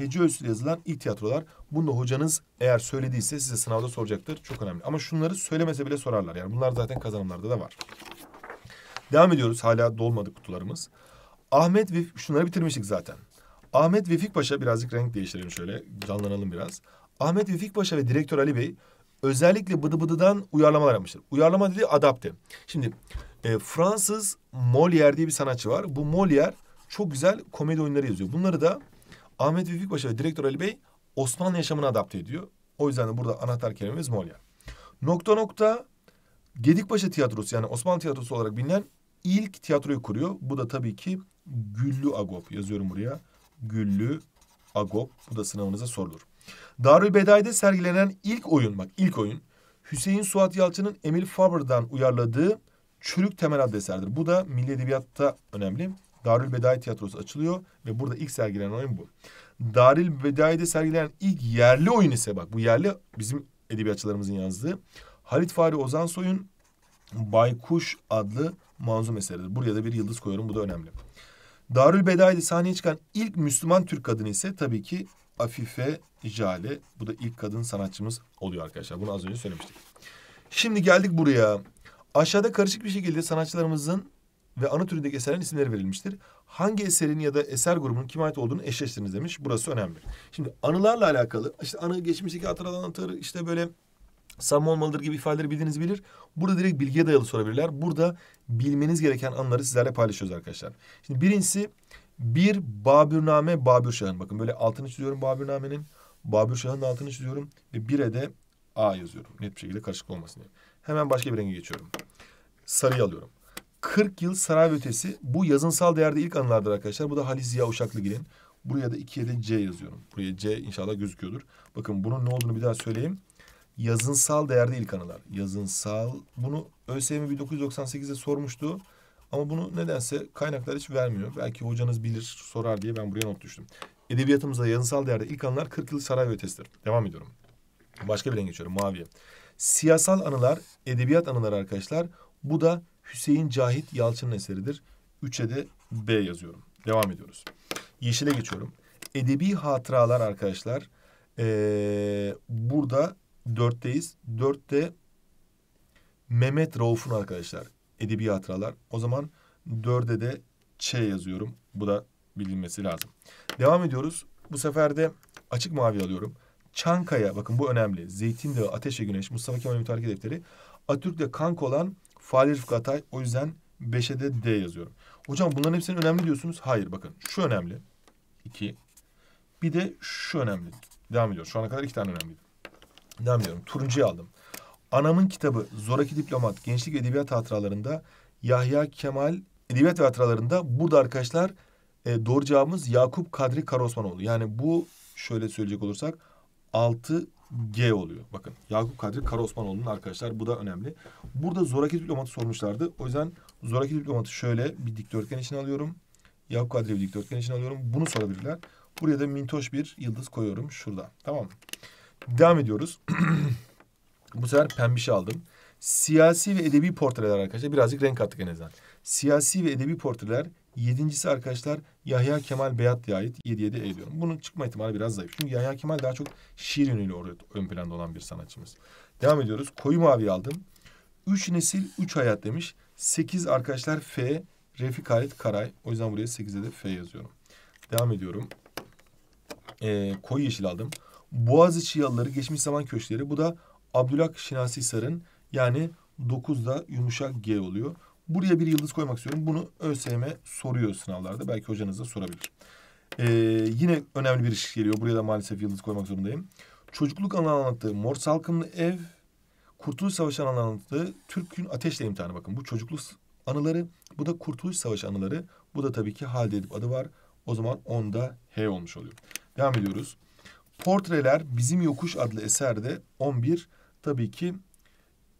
hece ölçüsüyle yazılan ilk tiyatrolar. Bunu da hocanız eğer söylediyse size sınavda soracaktır. Çok önemli. Ama şunları söylemese bile sorarlar. Yani bunlar zaten kazanımlarda da var. Devam ediyoruz. Hala dolmadı kutularımız. Ahmet ve şunları bitirmiştik zaten. Ahmet Vefik Paşa birazcık renk değiştirelim şöyle canlanalım biraz. Ahmet Vefik Paşa ve direktör Ali Bey özellikle Bıdı Bıdı'dan uyarlamalar yapmıştır. Uyarlama dediği adapte. Şimdi e, Fransız Molière diye bir sanatçı var. Bu Molière çok güzel komedi oyunları yazıyor. Bunları da Ahmet Vefik Paşa ve direktör Ali Bey Osmanlı yaşamını adapte ediyor. O yüzden de burada anahtar kelimemiz Molière. Nokta nokta Gedikpaşa Tiyatrosu yani Osmanlı Tiyatrosu olarak bilinen ilk tiyatroyu kuruyor. Bu da tabii ki Güllü Agop yazıyorum buraya. Güllü Agop bu da sınavınıza sorulur. Darül Bedai'de sergilenen ilk oyun bak ilk oyun Hüseyin Suat Yalçın'ın Emil Faber'dan uyarladığı Çürük Temel adlı eserdir. Bu da milli edebiyatta önemli. Darül Bedai Tiyatrosu açılıyor ve burada ilk sergilenen oyun bu. Darül Bedai'de sergilenen ilk yerli oyun ise bak bu yerli bizim edebiyatçılarımızın yazdığı Halit Fahri Ozan Soy'un Baykuş adlı manzum eseridir. Buraya da bir yıldız koyuyorum bu da önemli. Darül Bedai'de sahneye çıkan ilk Müslüman Türk kadını ise tabii ki Afife Jale. Bu da ilk kadın sanatçımız oluyor arkadaşlar. Bunu az önce söylemiştik. Şimdi geldik buraya. Aşağıda karışık bir şekilde sanatçılarımızın ve anı türündeki eserlerin isimleri verilmiştir. Hangi eserin ya da eser grubunun kime ait olduğunu eşleştiriniz demiş. Burası önemli. Şimdi anılarla alakalı işte anı geçmişteki hatıradan anlatır işte böyle sam olmalıdır gibi ifadeleri bildiğiniz bilir. Burada direkt bilgiye dayalı sorabilirler. Burada bilmeniz gereken anları sizlerle paylaşıyoruz arkadaşlar. Şimdi birincisi bir Babürname Şahın. Bakın böyle altını çiziyorum Babürname'nin. Şahın altını çiziyorum. Ve bire de A yazıyorum. Net bir şekilde karışık olmasın diye. Hemen başka bir rengi geçiyorum. Sarıyı alıyorum. 40 yıl saray ötesi. Bu yazınsal değerde ilk anılardır arkadaşlar. Bu da Halis Ziya Uşaklıgil'in. Buraya da 2'ye de C yazıyorum. Buraya C inşallah gözüküyordur. Bakın bunun ne olduğunu bir daha söyleyeyim. Yazınsal değerde ilk anılar. Yazınsal. Bunu ÖSYM 1998'de sormuştu. Ama bunu nedense kaynaklar hiç vermiyor. Belki hocanız bilir sorar diye ben buraya not düştüm. Edebiyatımızda yazınsal değerde ilk anılar 40 yıl saray ötesidir. Devam ediyorum. Başka bir renk geçiyorum maviye. Siyasal anılar, edebiyat anıları arkadaşlar. Bu da Hüseyin Cahit Yalçın'ın eseridir. Üçe de B yazıyorum. Devam ediyoruz. Yeşile geçiyorum. Edebi hatıralar arkadaşlar. Ee, burada dörtteyiz. Dörtte Mehmet Rauf'un arkadaşlar. Edebi hatıralar. O zaman dörde de Ç yazıyorum. Bu da bilinmesi lazım. Devam ediyoruz. Bu sefer de açık mavi alıyorum. Çankaya bakın bu önemli. Zeytin Dağı, Ateş ve Güneş, Mustafa Kemal Ümit Hareket Defteri. Atatürk'le kank olan Fahri Rıfkı Atay. O yüzden 5'e de D yazıyorum. Hocam bunların hepsinin önemli diyorsunuz. Hayır bakın şu önemli. 2. Bir de şu önemli. Devam ediyor. Şu ana kadar iki tane önemliydi. Devam ediyorum. Turuncuyu aldım. Anamın kitabı Zoraki Diplomat Gençlik Edebiyat Hatıralarında Yahya Kemal Edebiyat ve Hatıralarında burada arkadaşlar e, doğru cevabımız Yakup Kadri Karosmanoğlu. Yani bu şöyle söyleyecek olursak altı G oluyor. Bakın Yakup Kadri Karaosmanoğlu'nun arkadaşlar bu da önemli. Burada zoraki diplomatı sormuşlardı. O yüzden zoraki diplomatı şöyle bir dikdörtgen için alıyorum. Yakup Kadri bir dikdörtgen için alıyorum. Bunu sorabilirler. Buraya da mintoş bir yıldız koyuyorum şurada. Tamam mı? Devam ediyoruz. bu sefer pembişi şey aldım. Siyasi ve edebi portreler arkadaşlar. Birazcık renk attık en azından. Siyasi ve edebi portreler Yedincisi arkadaşlar Yahya Kemal Beyatlı'ya ait 77 ediyorum. Bunun çıkma ihtimali biraz zayıf. Çünkü Yahya Kemal daha çok şiir yönüyle orada ön planda olan bir sanatçımız. Devam ediyoruz. Koyu mavi aldım. Üç nesil, üç hayat demiş. Sekiz arkadaşlar F, Refik Halit Karay. O yüzden buraya sekize de F yazıyorum. Devam ediyorum. Ee, koyu yeşil aldım. Boğaziçi yalıları, geçmiş zaman köşkleri. Bu da Abdülhak Şinasi Sar'ın yani dokuzda yumuşak G oluyor. Buraya bir yıldız koymak istiyorum. Bunu ÖSYM soruyor sınavlarda. Belki hocanız da sorabilir. Ee, yine önemli bir iş geliyor. Buraya da maalesef yıldız koymak zorundayım. Çocukluk anılarını anlattığı Mor Salkımlı Ev, Kurtuluş Savaşı anlattığı Türk'ün Ateşle imtihanı bakın. Bu çocukluk anıları, bu da Kurtuluş Savaşı anıları. Bu da tabii ki halde edip adı var. O zaman onda H olmuş oluyor. Devam ediyoruz. Portreler Bizim Yokuş adlı eserde 11 tabii ki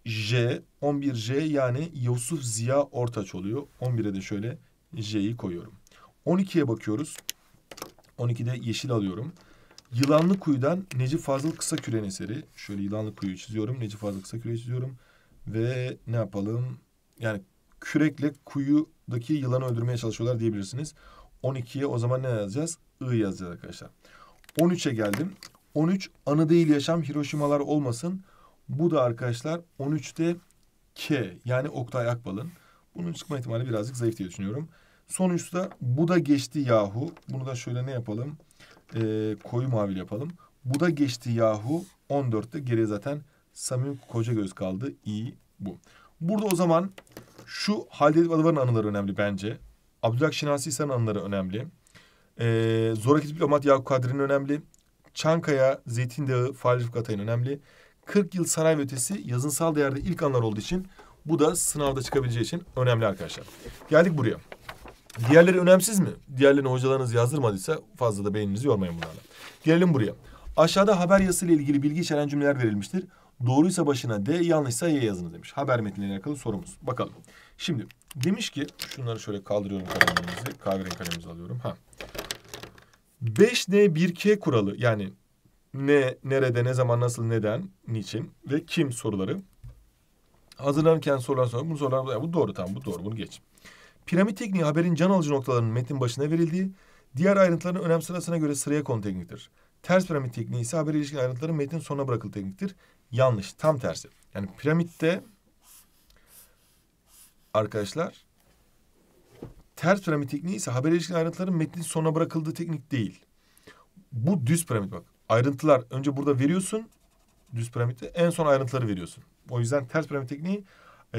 J 11J yani Yusuf Ziya Ortaç oluyor. 11'e de şöyle J'yi koyuyorum. 12'ye bakıyoruz. 12'de yeşil alıyorum. Yılanlı Kuyu'dan Necip Fazıl Kısaküren eseri. Şöyle Yılanlı Kuyu'yu çiziyorum. Necip Fazıl Kısaküren'i çiziyorum. Ve ne yapalım? Yani kürekle kuyudaki yılanı öldürmeye çalışıyorlar diyebilirsiniz. 12'ye o zaman ne yazacağız? I yazacağız arkadaşlar. 13'e geldim. 13 anı değil yaşam Hiroşimalar olmasın. Bu da arkadaşlar 13'te K yani Oktay Akbal'ın. Bunun çıkma ihtimali birazcık zayıf diye düşünüyorum. Sonuçta bu da geçti yahu. Bunu da şöyle ne yapalım? Ee, koyu mavi yapalım. Bu da geçti yahu. 14'te geriye zaten Samim Kocagöz kaldı. İyi bu. Burada o zaman şu Halide Edip anıları önemli bence. Abdülhak Şinasi anıları önemli. Ee, Zoraki Diplomat Yakup Kadri'nin önemli. Çankaya, Zeytin Dağı, Fahri Rıfkı Atay'ın önemli. 40 yıl saray ve ötesi yazınsal değerde ilk anlar olduğu için bu da sınavda çıkabileceği için önemli arkadaşlar. Geldik buraya. Diğerleri önemsiz mi? Diğerlerini hocalarınız yazdırmadıysa fazla da beyninizi yormayın bunlarla. Gelelim buraya. Aşağıda haber yazısıyla ilgili bilgi içeren cümleler verilmiştir. Doğruysa başına D, yanlışsa Y yazını demiş. Haber metinleriyle alakalı sorumuz. Bakalım. Şimdi demiş ki şunları şöyle kaldırıyorum kalemimizi. Kahverengi kalemimizi alıyorum. Ha. 5N1K kuralı yani ne, nerede, ne zaman, nasıl, neden, niçin ve kim soruları. Hazırlanırken sorulan soru, bu sorular bu doğru tamam bu doğru bunu geç. Piramit tekniği haberin can alıcı noktalarının metnin başına verildiği, diğer ayrıntıların önem sırasına göre sıraya konu tekniktir. Ters piramit tekniği ise haber ilişkin ayrıntıların metnin sonuna bırakıldığı tekniktir. Yanlış, tam tersi. Yani piramitte arkadaşlar ters piramit tekniği ise haber ilişkin ayrıntıların metnin sonuna bırakıldığı teknik değil. Bu düz piramit bak ayrıntılar önce burada veriyorsun düz piramitte en son ayrıntıları veriyorsun. O yüzden ters piramit tekniği e,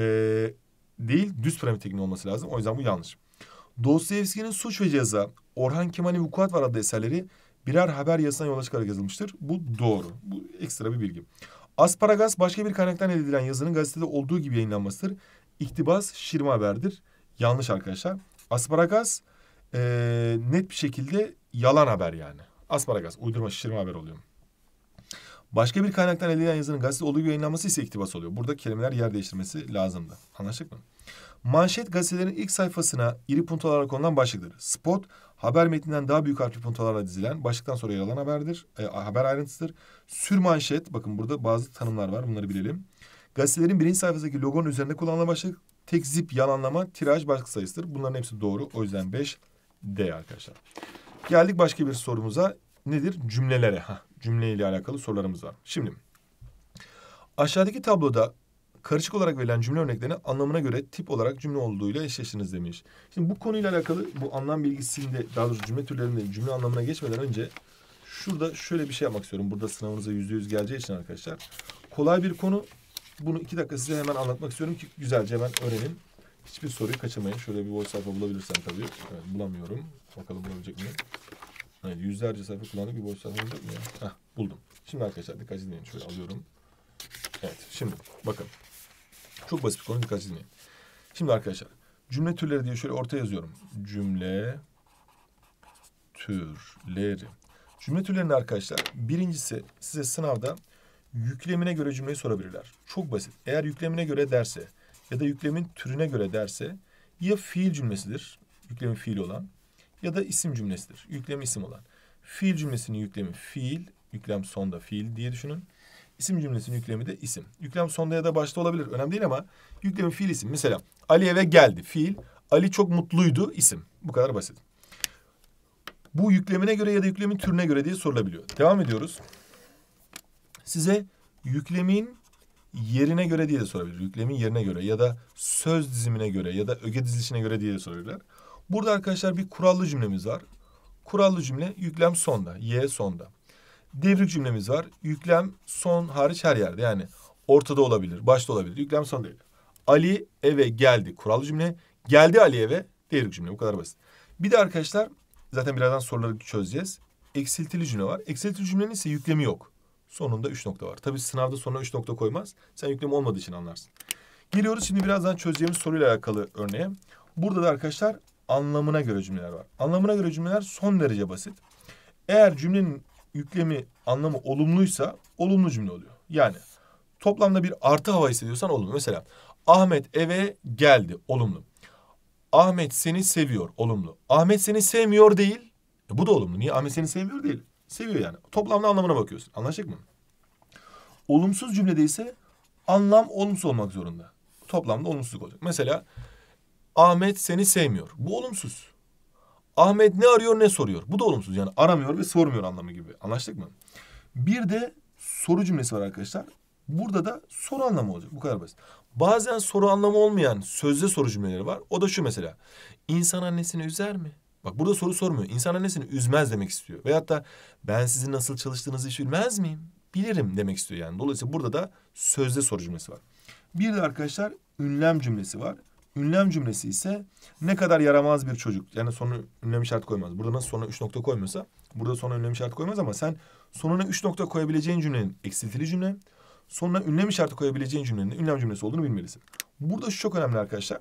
değil düz piramit tekniği olması lazım. O yüzden bu yanlış. Dostoyevski'nin Suç ve Ceza, Orhan Kemal'in Vukuat var adlı eserleri birer haber yazısına yola çıkarak yazılmıştır. Bu doğru. Bu ekstra bir bilgi. Asparagas başka bir kaynaktan elde edilen yazının gazetede olduğu gibi yayınlanmasıdır. İktibas şirme haberdir. Yanlış arkadaşlar. Asparagas e, net bir şekilde yalan haber yani. Asparagas uydurma şişirme haber oluyor. Başka bir kaynaktan elde edilen yazının gazete olduğu gibi yayınlanması ise iktibas oluyor. Burada kelimeler yer değiştirmesi lazımdı. Anlaştık mı? Manşet gazetelerin ilk sayfasına iri puntolarla konulan başlıkları. Spot, haber metninden daha büyük harfli puntolarla dizilen, başlıktan sonra yer alan haberdir, e, haber ayrıntısıdır. Sür manşet, bakın burada bazı tanımlar var, bunları bilelim. Gazetelerin birinci sayfasındaki logonun üzerinde kullanılan başlık, tek tekzip, yalanlama, tiraj, baskı sayısıdır. Bunların hepsi doğru, o yüzden 5 D arkadaşlar. Geldik başka bir sorumuza. Nedir? Cümlelere. Heh, cümle alakalı sorularımız var. Şimdi aşağıdaki tabloda karışık olarak verilen cümle örneklerini anlamına göre tip olarak cümle olduğuyla eşleştiriniz demiş. Şimdi bu konuyla alakalı bu anlam bilgisinde daha doğrusu cümle türlerinde cümle anlamına geçmeden önce şurada şöyle bir şey yapmak istiyorum. Burada sınavınıza yüzde yüz geleceği için arkadaşlar. Kolay bir konu. Bunu iki dakika size hemen anlatmak istiyorum ki güzelce hemen öğrenin. Hiçbir soruyu kaçırmayın. Şöyle bir boş sayfa bulabilirsem tabii. Evet, bulamıyorum. Bakalım bulabilecek miyim? Hayır, yüzlerce sayfa kullandık bir boş sayfa bulacak mı ya? Heh, buldum. Şimdi arkadaşlar dikkat dinleyin. Şöyle alıyorum. Evet şimdi bakın. Çok basit bir konu dikkat dinleyin. Şimdi arkadaşlar cümle türleri diye şöyle ortaya yazıyorum. Cümle türleri. Cümle türlerini arkadaşlar birincisi size sınavda yüklemine göre cümleyi sorabilirler. Çok basit. Eğer yüklemine göre derse ya da yüklemin türüne göre derse ya fiil cümlesidir, yüklemin fiil olan ya da isim cümlesidir, yüklemi isim olan. Fiil cümlesinin yüklemi fiil, yüklem sonda fiil diye düşünün. İsim cümlesinin yüklemi de isim. Yüklem sonda ya da başta olabilir. Önemli değil ama yüklemi fiil isim. Mesela Ali eve geldi fiil. Ali çok mutluydu isim. Bu kadar basit. Bu yüklemine göre ya da yüklemin türüne göre diye sorulabiliyor. Devam ediyoruz. Size yüklemin yerine göre diye de sorabilir. Yüklemin yerine göre ya da söz dizimine göre ya da öge dizilişine göre diye de sorabilirler. Burada arkadaşlar bir kurallı cümlemiz var. Kurallı cümle yüklem sonda. Y sonda. Devrik cümlemiz var. Yüklem son hariç her yerde. Yani ortada olabilir, başta olabilir. Yüklem son değil. Ali eve geldi. Kurallı cümle. Geldi Ali eve. Devrik cümle. Bu kadar basit. Bir de arkadaşlar zaten birazdan soruları çözeceğiz. Eksiltili cümle var. Eksiltili cümlenin ise yüklemi yok. Sonunda üç nokta var. Tabii sınavda sonuna üç nokta koymaz. Sen yüklem olmadığı için anlarsın. Geliyoruz şimdi birazdan çözeceğimiz soruyla alakalı örneğe. Burada da arkadaşlar anlamına göre cümleler var. Anlamına göre cümleler son derece basit. Eğer cümlenin yüklemi anlamı olumluysa olumlu cümle oluyor. Yani toplamda bir artı hava hissediyorsan olumlu. Mesela Ahmet eve geldi olumlu. Ahmet seni seviyor olumlu. Ahmet seni sevmiyor değil. E, bu da olumlu. Niye? Ahmet seni sevmiyor değil. Seviyor yani. Toplamda anlamına bakıyorsun. Anlaştık mı? Olumsuz cümlede ise anlam olumsuz olmak zorunda. Toplamda olumsuzluk olacak. Mesela Ahmet seni sevmiyor. Bu olumsuz. Ahmet ne arıyor ne soruyor. Bu da olumsuz. Yani aramıyor ve sormuyor anlamı gibi. Anlaştık mı? Bir de soru cümlesi var arkadaşlar. Burada da soru anlamı olacak. Bu kadar basit. Bazen soru anlamı olmayan sözde soru cümleleri var. O da şu mesela. İnsan annesini üzer mi? Bak burada soru sormuyor. İnsan annesini üzmez demek istiyor. Veyahut da ben sizin nasıl çalıştığınızı hiç bilmez miyim? Bilirim demek istiyor yani. Dolayısıyla burada da sözde soru cümlesi var. Bir de arkadaşlar ünlem cümlesi var. Ünlem cümlesi ise ne kadar yaramaz bir çocuk. Yani sonu ünlem işareti koymaz. Burada nasıl sonuna üç nokta koymuyorsa burada sonuna ünlem işareti koymaz ama sen sonuna üç nokta koyabileceğin cümlenin eksiltili cümle, sonuna ünlem işareti koyabileceğin cümlenin ünlem cümlesi olduğunu bilmelisin. Burada şu çok önemli arkadaşlar.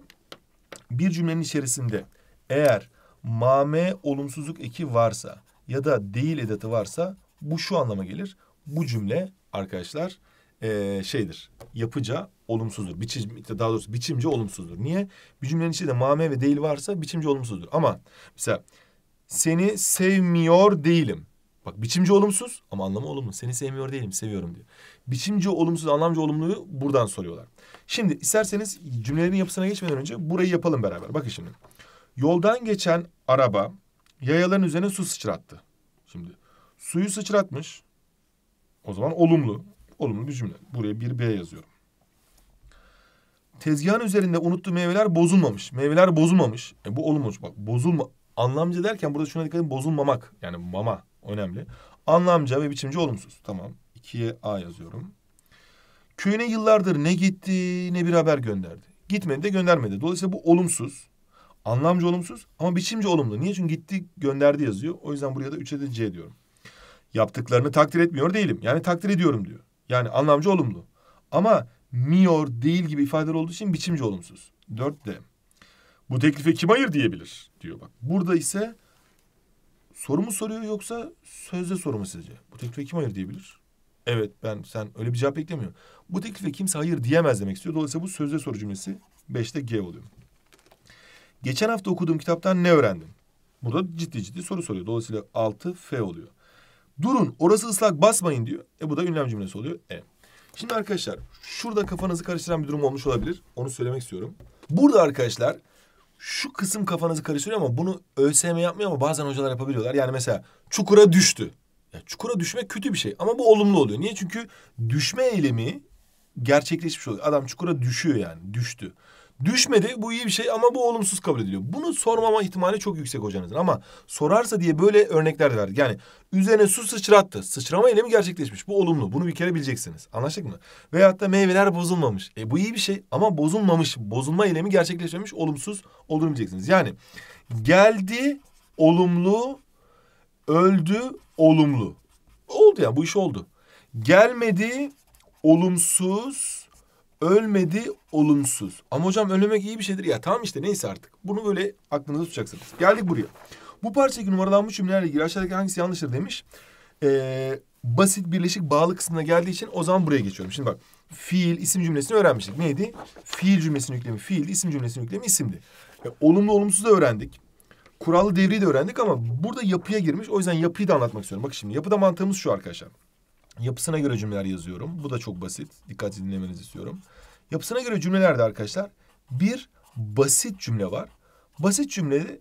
Bir cümlenin içerisinde eğer mame olumsuzluk eki varsa ya da değil edatı varsa bu şu anlama gelir. Bu cümle arkadaşlar ee, şeydir. Yapıca olumsuzdur. Biçim, daha doğrusu biçimci olumsuzdur. Niye? Bir cümlenin içinde mame ve değil varsa biçimci olumsuzdur. Ama mesela seni sevmiyor değilim. Bak biçimci olumsuz ama anlamı olumlu. Seni sevmiyor değilim, seviyorum diyor. Biçimci olumsuz, anlamcı olumluyu buradan soruyorlar. Şimdi isterseniz cümlelerin yapısına geçmeden önce burayı yapalım beraber. Bakın şimdi. Yoldan geçen araba yayaların üzerine su sıçrattı. Şimdi suyu sıçratmış. O zaman olumlu. Olumlu bir cümle. Buraya bir B yazıyorum. Tezgahın üzerinde unuttuğu meyveler bozulmamış. Meyveler bozulmamış. E bu olumlu. Bak bozulma. Anlamcı derken burada şuna dikkat edin. Bozulmamak. Yani mama önemli. Anlamca ve biçimci olumsuz. Tamam. İkiye A yazıyorum. Köyüne yıllardır ne gitti ne bir haber gönderdi. Gitmedi de göndermedi. Dolayısıyla bu olumsuz anlamcı olumsuz ama biçimci olumlu. Niye? Çünkü gitti gönderdi yazıyor. O yüzden buraya da 3'e de C diyorum. Yaptıklarını takdir etmiyor değilim. Yani takdir ediyorum diyor. Yani anlamcı olumlu. Ama miyor değil gibi ifadeler olduğu için biçimci olumsuz. Dört de bu teklife kim hayır diyebilir diyor bak. Burada ise soru mu soruyor yoksa sözde soru mu sizce? Bu teklife kim hayır diyebilir? Evet ben sen öyle bir cevap beklemiyorum Bu teklife kimse hayır diyemez demek istiyor. Dolayısıyla bu sözde soru cümlesi beşte G oluyor. Geçen hafta okuduğum kitaptan ne öğrendim? Burada ciddi ciddi soru soruyor. Dolayısıyla 6 F oluyor. Durun orası ıslak basmayın diyor. E bu da ünlem cümlesi oluyor. E. Şimdi arkadaşlar şurada kafanızı karıştıran bir durum olmuş olabilir. Onu söylemek istiyorum. Burada arkadaşlar şu kısım kafanızı karıştırıyor ama bunu ÖSYM yapmıyor ama bazen hocalar yapabiliyorlar. Yani mesela çukura düştü. Ya çukura düşmek kötü bir şey ama bu olumlu oluyor. Niye? Çünkü düşme eylemi gerçekleşmiş oluyor. Adam çukura düşüyor yani düştü. Düşmedi bu iyi bir şey ama bu olumsuz kabul ediliyor. Bunu sormama ihtimali çok yüksek hocanızın ama sorarsa diye böyle örnekler de verdik. Yani üzerine su sıçrattı. Sıçrama eylemi gerçekleşmiş. Bu olumlu. Bunu bir kere bileceksiniz. Anlaştık mı? Veyahut da meyveler bozulmamış. E bu iyi bir şey ama bozulmamış. Bozulma eylemi gerçekleşmemiş. Olumsuz olduğunu bileceksiniz. Yani geldi olumlu, öldü olumlu. Oldu ya yani, bu iş oldu. Gelmedi olumsuz, Ölmedi olumsuz. Ama hocam ölmemek iyi bir şeydir. Ya tamam işte neyse artık. Bunu böyle aklınızda tutacaksınız. Geldik buraya. Bu parçadaki numaralanmış cümlelerle ilgili aşağıdaki hangisi yanlıştır demiş. Ee, basit birleşik bağlı kısmına geldiği için o zaman buraya geçiyorum. Şimdi bak fiil isim cümlesini öğrenmiştik. Neydi? Fiil cümlesinin yüklemi fiildi, isim cümlesinin yüklemi isimdi. E, olumlu olumsuz da öğrendik. Kurallı devreyi de öğrendik ama burada yapıya girmiş. O yüzden yapıyı da anlatmak istiyorum. Bak şimdi yapıda mantığımız şu arkadaşlar. Yapısına göre cümleler yazıyorum. Bu da çok basit. Dikkatli dinlemenizi istiyorum. Yapısına göre cümlelerde arkadaşlar bir basit cümle var. Basit cümlede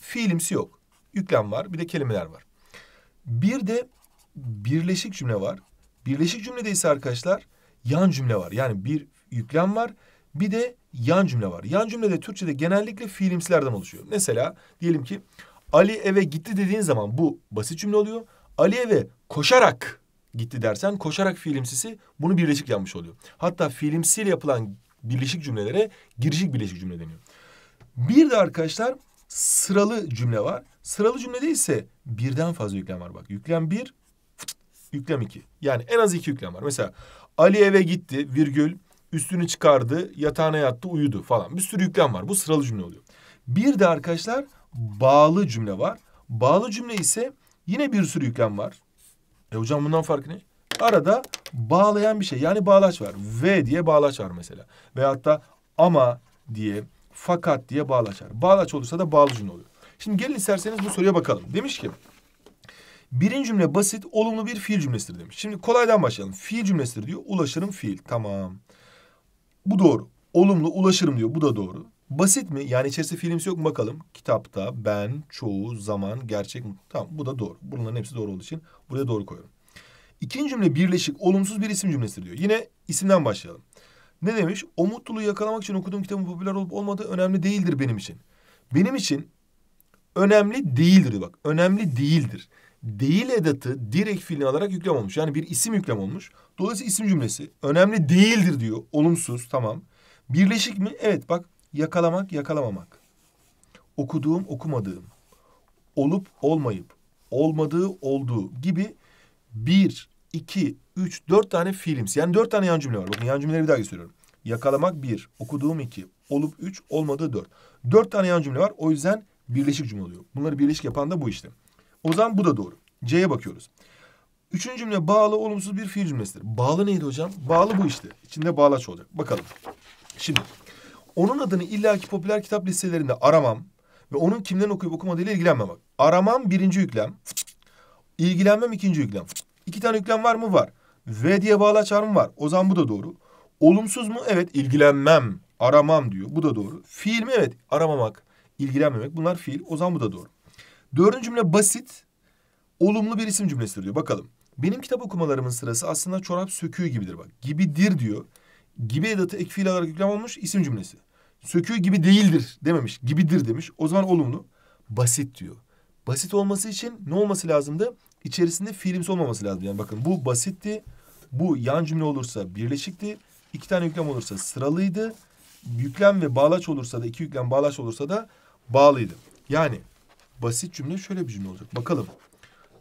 fiilimsi yok. Yüklem var, bir de kelimeler var. Bir de birleşik cümle var. Birleşik cümlede ise arkadaşlar yan cümle var. Yani bir yüklem var, bir de yan cümle var. Yan cümlede Türkçe'de genellikle fiilimsilerden oluşuyor. Mesela diyelim ki Ali eve gitti dediğin zaman bu basit cümle oluyor. Ali eve koşarak gitti dersen koşarak fiilimsisi bunu birleşik yapmış oluyor. Hatta fiilimsiyle yapılan birleşik cümlelere girişik birleşik cümle deniyor. Bir de arkadaşlar sıralı cümle var. Sıralı cümlede ise birden fazla yüklem var bak. Yüklem bir, yüklem iki. Yani en az iki yüklem var. Mesela Ali eve gitti virgül üstünü çıkardı yatağına yattı uyudu falan. Bir sürü yüklem var. Bu sıralı cümle oluyor. Bir de arkadaşlar bağlı cümle var. Bağlı cümle ise yine bir sürü yüklem var. E hocam bundan farkı ne? Arada bağlayan bir şey. Yani bağlaç var. Ve diye bağlaç var mesela. Veyahut da ama diye, fakat diye bağlaç var. Bağlaç olursa da bağlı cümle oluyor. Şimdi gelin isterseniz bu soruya bakalım. Demiş ki birinci cümle basit olumlu bir fiil cümlesidir demiş. Şimdi kolaydan başlayalım. Fiil cümlesidir diyor. Ulaşırım fiil. Tamam. Bu doğru. Olumlu ulaşırım diyor. Bu da doğru. Basit mi? Yani içerisinde fiilimiz yok mu bakalım. Kitapta ben, çoğu, zaman, gerçek mi? Tamam bu da doğru. Bunların hepsi doğru olduğu için buraya doğru koyuyorum. İkinci cümle birleşik olumsuz bir isim cümlesi diyor. Yine isimden başlayalım. Ne demiş? O mutluluğu yakalamak için okuduğum kitabın popüler olup olmadığı önemli değildir benim için. Benim için önemli değildir bak. Önemli değildir. Değil edatı direkt fiilini alarak yüklem olmuş. Yani bir isim yüklem olmuş. Dolayısıyla isim cümlesi önemli değildir diyor. Olumsuz tamam. Birleşik mi? Evet bak yakalamak, yakalamamak. Okuduğum, okumadığım. Olup, olmayıp. Olmadığı, olduğu gibi bir, iki, üç, dört tane fiilims. Yani dört tane yan cümle var. Bakın yan cümleleri bir daha gösteriyorum. Yakalamak bir, okuduğum iki, olup üç, olmadığı dört. Dört tane yan cümle var. O yüzden birleşik cümle oluyor. Bunları birleşik yapan da bu işte. O zaman bu da doğru. C'ye bakıyoruz. Üçüncü cümle bağlı olumsuz bir fiil cümlesidir. Bağlı neydi hocam? Bağlı bu işte. İçinde bağlaç olacak. Bakalım. Şimdi onun adını illaki popüler kitap listelerinde aramam ve onun kimden okuyup okumadığıyla ilgilenmem. Aramam birinci yüklem. İlgilenmem ikinci yüklem. İki tane yüklem var mı? Var. V diye bağlı açar mı? Var. O zaman bu da doğru. Olumsuz mu? Evet. ilgilenmem, aramam diyor. Bu da doğru. Fiil mi? Evet. Aramamak, ilgilenmemek. Bunlar fiil. O zaman bu da doğru. Dördüncü cümle basit. Olumlu bir isim cümlesidir diyor. Bakalım. Benim kitap okumalarımın sırası aslında çorap söküğü gibidir bak. Gibidir diyor gibi edatı ek fiil olarak yüklem olmuş isim cümlesi. Söküyor gibi değildir dememiş. Gibidir demiş. O zaman olumlu. Basit diyor. Basit olması için ne olması lazımdı? İçerisinde fiilimsi olmaması lazım. Yani bakın bu basitti. Bu yan cümle olursa birleşikti. İki tane yüklem olursa sıralıydı. Yüklem ve bağlaç olursa da iki yüklem bağlaç olursa da bağlıydı. Yani basit cümle şöyle bir cümle olacak. Bakalım.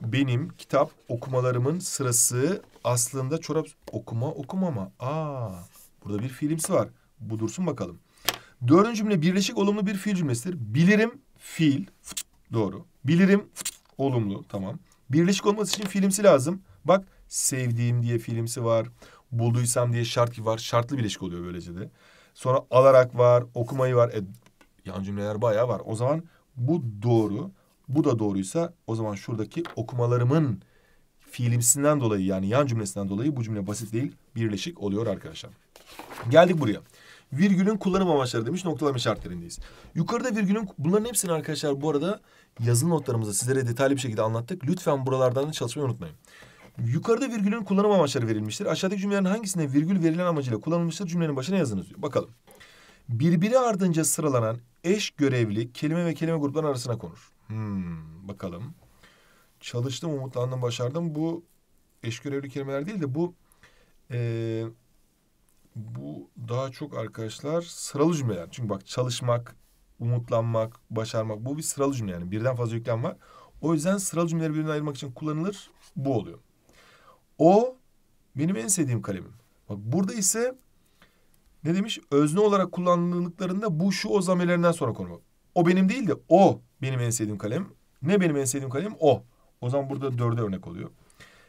Benim kitap okumalarımın sırası aslında çorap okuma okumama. Aa. Burada bir fiilimsi var. Bu dursun bakalım. Dördüncü cümle birleşik olumlu bir fiil cümlesidir. Bilirim fiil. Doğru. Bilirim olumlu. Tamam. Birleşik olması için fiilimsi lazım. Bak sevdiğim diye fiilimsi var. Bulduysam diye şart var. Şartlı birleşik oluyor böylece de. Sonra alarak var. Okumayı var. E, yan cümleler bayağı var. O zaman bu doğru. Bu da doğruysa o zaman şuradaki okumalarımın fiilimsinden dolayı yani yan cümlesinden dolayı bu cümle basit değil birleşik oluyor arkadaşlar. Geldik buraya. Virgülün kullanım amaçları demiş noktalama işaretlerindeyiz. Yukarıda virgülün bunların hepsini arkadaşlar bu arada yazılı notlarımızda sizlere detaylı bir şekilde anlattık. Lütfen buralardan çalışmayı unutmayın. Yukarıda virgülün kullanım amaçları verilmiştir. Aşağıdaki cümlelerin hangisinde virgül verilen amacıyla kullanılmıştır cümlenin başına yazınız diyor. Bakalım. Birbiri ardınca sıralanan eş görevli kelime ve kelime grupları arasına konur. Hmm, bakalım. Çalıştım, umutlandım, başardım. Bu eş görevli kelimeler değil de bu... Ee, bu daha çok arkadaşlar sıralı cümleler. Çünkü bak çalışmak, umutlanmak, başarmak bu bir sıralı cümle yani. Birden fazla yüklem var. O yüzden sıralı cümleleri birbirinden ayırmak için kullanılır. Bu oluyor. O benim en sevdiğim kalemim. Bak burada ise ne demiş? Özne olarak kullanıldıklarında bu şu o zamirlerinden sonra konu. O benim değil de o benim en sevdiğim kalem. Ne benim en sevdiğim kalem? O. O zaman burada dörde örnek oluyor.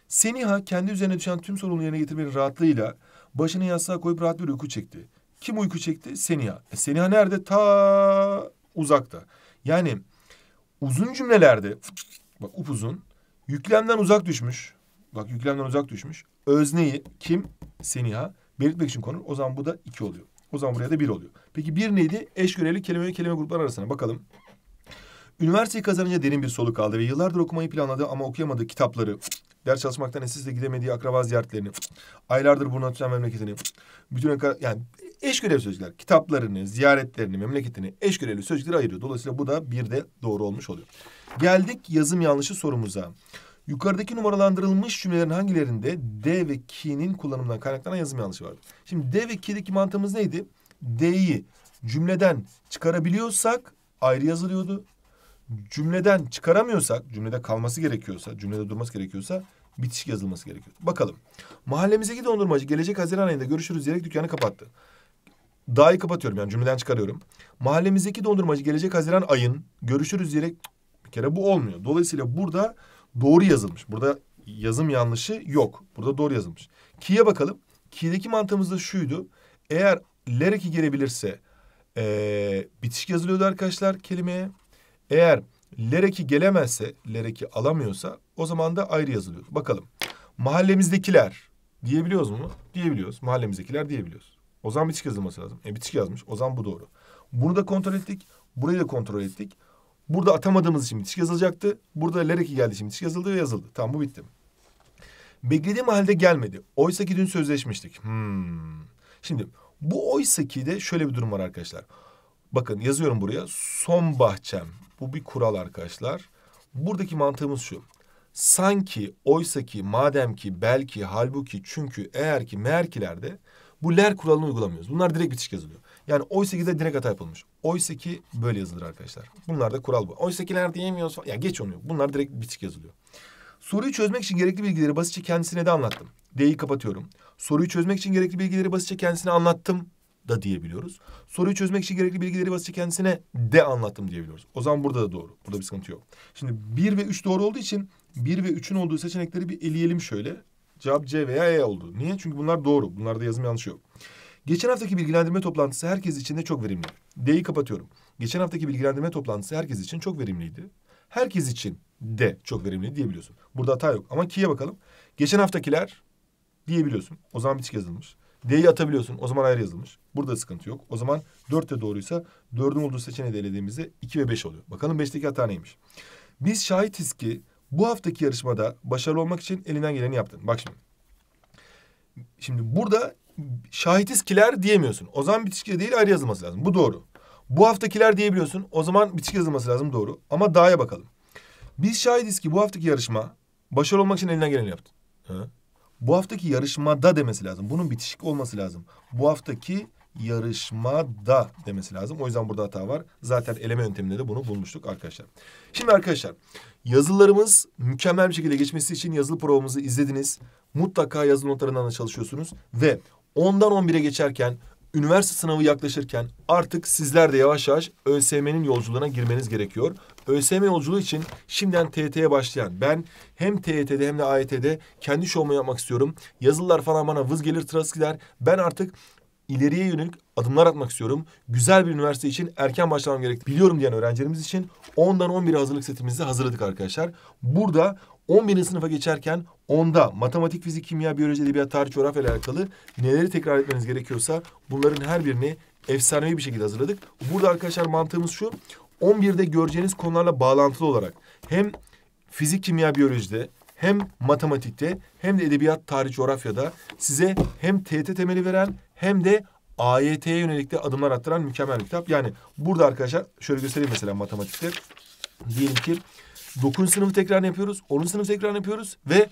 Seniha kendi üzerine düşen tüm sorumluluğu yerine getirmenin rahatlığıyla Başını yastığa koyup rahat bir uyku çekti. Kim uyku çekti? Seniha. E, Seniha nerede? Ta uzakta. Yani uzun cümlelerde bak upuzun yüklemden uzak düşmüş. Bak yüklemden uzak düşmüş. Özneyi kim? Seniha. Belirtmek için konur. O zaman bu da iki oluyor. O zaman buraya da bir oluyor. Peki bir neydi? Eş göreli kelime ve kelime grupları arasına bakalım. Üniversiteyi kazanınca derin bir soluk aldı ve yıllardır okumayı planladı ama okuyamadığı kitapları ders çalışmaktan eşsizle gidemediği akraba ziyaretlerini, aylardır burnuna tutan memleketini, bütün yani eş görevli sözcükler kitaplarını, ziyaretlerini, memleketini eş görevli sözcükleri ayırıyor. Dolayısıyla bu da bir de doğru olmuş oluyor. Geldik yazım yanlışı sorumuza. Yukarıdaki numaralandırılmış cümlelerin hangilerinde D ve ki'nin kullanımından kaynaklanan yazım yanlışı vardır? Şimdi D ve k'deki mantığımız neydi? D'yi cümleden çıkarabiliyorsak ayrı yazılıyordu cümleden çıkaramıyorsak, cümlede kalması gerekiyorsa, cümlede durması gerekiyorsa bitişik yazılması gerekiyor. Bakalım. Mahallemizdeki dondurmacı gelecek Haziran ayında görüşürüz diyerek dükkanı kapattı. Dahi kapatıyorum yani cümleden çıkarıyorum. Mahallemizdeki dondurmacı gelecek Haziran ayın görüşürüz diyerek bir kere bu olmuyor. Dolayısıyla burada doğru yazılmış. Burada yazım yanlışı yok. Burada doğru yazılmış. Ki'ye bakalım. Ki'deki mantığımız da şuydu. Eğer lereki gelebilirse ee, bitişik yazılıyordu arkadaşlar kelimeye. Eğer lereki gelemezse, lereki alamıyorsa o zaman da ayrı yazılıyor. Bakalım. Mahallemizdekiler diyebiliyoruz mu? Diyebiliyoruz. Mahallemizdekiler diyebiliyoruz. O zaman bitişik yazılması lazım. E bitişik yazmış. O zaman bu doğru. Bunu da kontrol ettik. Burayı da kontrol ettik. Burada atamadığımız için bitişik yazılacaktı. Burada lereki geldi, için bitişik yazıldı ve yazıldı. Tamam bu bitti. Beklediğim halde gelmedi. Oysa ki dün sözleşmiştik. Hmm. Şimdi bu oysa ki de şöyle bir durum var arkadaşlar. Bakın yazıyorum buraya. Son bahçem. Bu bir kural arkadaşlar. Buradaki mantığımız şu. Sanki, oysaki, mademki belki, halbuki, çünkü, eğerki ki, meğerkilerde bu ler kuralını uygulamıyoruz. Bunlar direkt bitiş yazılıyor. Yani de direkt hata yapılmış. Oysaki böyle yazılır arkadaşlar. Bunlar da kural bu. Oysakiler diyemiyoruz falan. Ya geç onu. Bunlar direkt bitiş yazılıyor. Soruyu çözmek için gerekli bilgileri basitçe kendisine de anlattım. D'yi kapatıyorum. Soruyu çözmek için gerekli bilgileri basitçe kendisine anlattım da diyebiliyoruz. Soruyu çözmek için gerekli bilgileri basitçe kendisine de anlattım diyebiliyoruz. O zaman burada da doğru. Burada bir sıkıntı yok. Şimdi bir ve üç doğru olduğu için bir ve üçün olduğu seçenekleri bir eleyelim şöyle. Cevap C veya E oldu. Niye? Çünkü bunlar doğru. Bunlarda yazım yanlışı yok. Geçen haftaki bilgilendirme toplantısı herkes için de çok verimli. D'yi kapatıyorum. Geçen haftaki bilgilendirme toplantısı herkes için çok verimliydi. Herkes için de çok verimli diyebiliyorsun. Burada hata yok. Ama ki'ye bakalım. Geçen haftakiler diyebiliyorsun. O zaman bir bitik yazılmış. D'yi atabiliyorsun. O zaman ayrı yazılmış. Burada sıkıntı yok. O zaman 4 de doğruysa 4'ün olduğu seçeneği de elediğimizde 2 ve 5 oluyor. Bakalım 5'teki hata neymiş? Biz şahitiz ki bu haftaki yarışmada başarılı olmak için elinden geleni yaptın. Bak şimdi. Şimdi burada şahitiz kiler diyemiyorsun. O zaman bitişki değil ayrı yazılması lazım. Bu doğru. Bu haftakiler diyebiliyorsun. O zaman bitişki yazılması lazım doğru. Ama dağ'ya bakalım. Biz şahitiz ki bu haftaki yarışma başarılı olmak için elinden geleni yaptın. Hı? bu haftaki yarışmada demesi lazım. Bunun bitişik olması lazım. Bu haftaki yarışmada demesi lazım. O yüzden burada hata var. Zaten eleme yönteminde de bunu bulmuştuk arkadaşlar. Şimdi arkadaşlar yazılarımız mükemmel bir şekilde geçmesi için yazılı provamızı izlediniz. Mutlaka yazılı notlarından da çalışıyorsunuz ve 10'dan 11'e geçerken üniversite sınavı yaklaşırken artık sizler de yavaş yavaş ÖSM'nin yolculuğuna girmeniz gerekiyor. ÖSM yolculuğu için şimdiden TYT'ye başlayan ben hem TYT'de hem de AYT'de kendi şovumu yapmak istiyorum. Yazılılar falan bana vız gelir tıras gider. Ben artık ileriye yönelik adımlar atmak istiyorum. Güzel bir üniversite için erken başlamam gerek. Biliyorum diyen öğrencilerimiz için 10'dan 11 hazırlık setimizi hazırladık arkadaşlar. Burada 11. sınıfa geçerken onda matematik, fizik, kimya, biyoloji, edebiyat, tarih, coğrafya ile alakalı neleri tekrar etmeniz gerekiyorsa bunların her birini efsanevi bir şekilde hazırladık. Burada arkadaşlar mantığımız şu. 11'de göreceğiniz konularla bağlantılı olarak hem fizik, kimya, biyolojide hem matematikte hem de edebiyat, tarih, coğrafyada size hem TET temeli veren hem de AYT'ye yönelik de adımlar attıran mükemmel bir kitap. Yani burada arkadaşlar şöyle göstereyim mesela matematikte. Diyelim ki 9. sınıfı tekrar yapıyoruz. 10. sınıf tekrar yapıyoruz. Ve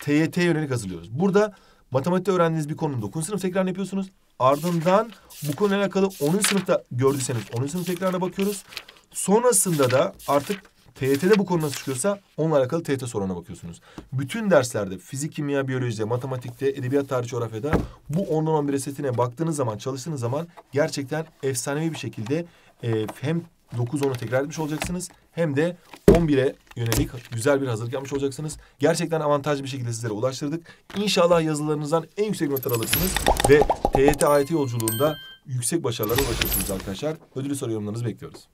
TYT yönelik hazırlıyoruz. Burada matematikte öğrendiğiniz bir konunun 9. sınıf tekrar yapıyorsunuz. Ardından bu konuyla alakalı 10. sınıfta gördüyseniz 10. sınıf tekrarına bakıyoruz. Sonrasında da artık TYT'de bu konu nasıl çıkıyorsa onunla alakalı TYT soruna bakıyorsunuz. Bütün derslerde fizik, kimya, biyolojide, matematikte, edebiyat, tarih, coğrafyada bu 10'dan 11'e setine baktığınız zaman, çalıştığınız zaman gerçekten efsanevi bir şekilde e, hem 9-10'u tekrar etmiş olacaksınız. Hem de 11'e yönelik güzel bir hazırlık yapmış olacaksınız. Gerçekten avantajlı bir şekilde sizlere ulaştırdık. İnşallah yazılarınızdan en yüksek notlar alırsınız ve TYT AYT yolculuğunda yüksek başarılara ulaşırsınız arkadaşlar. Ödülü soru yorumlarınızı bekliyoruz.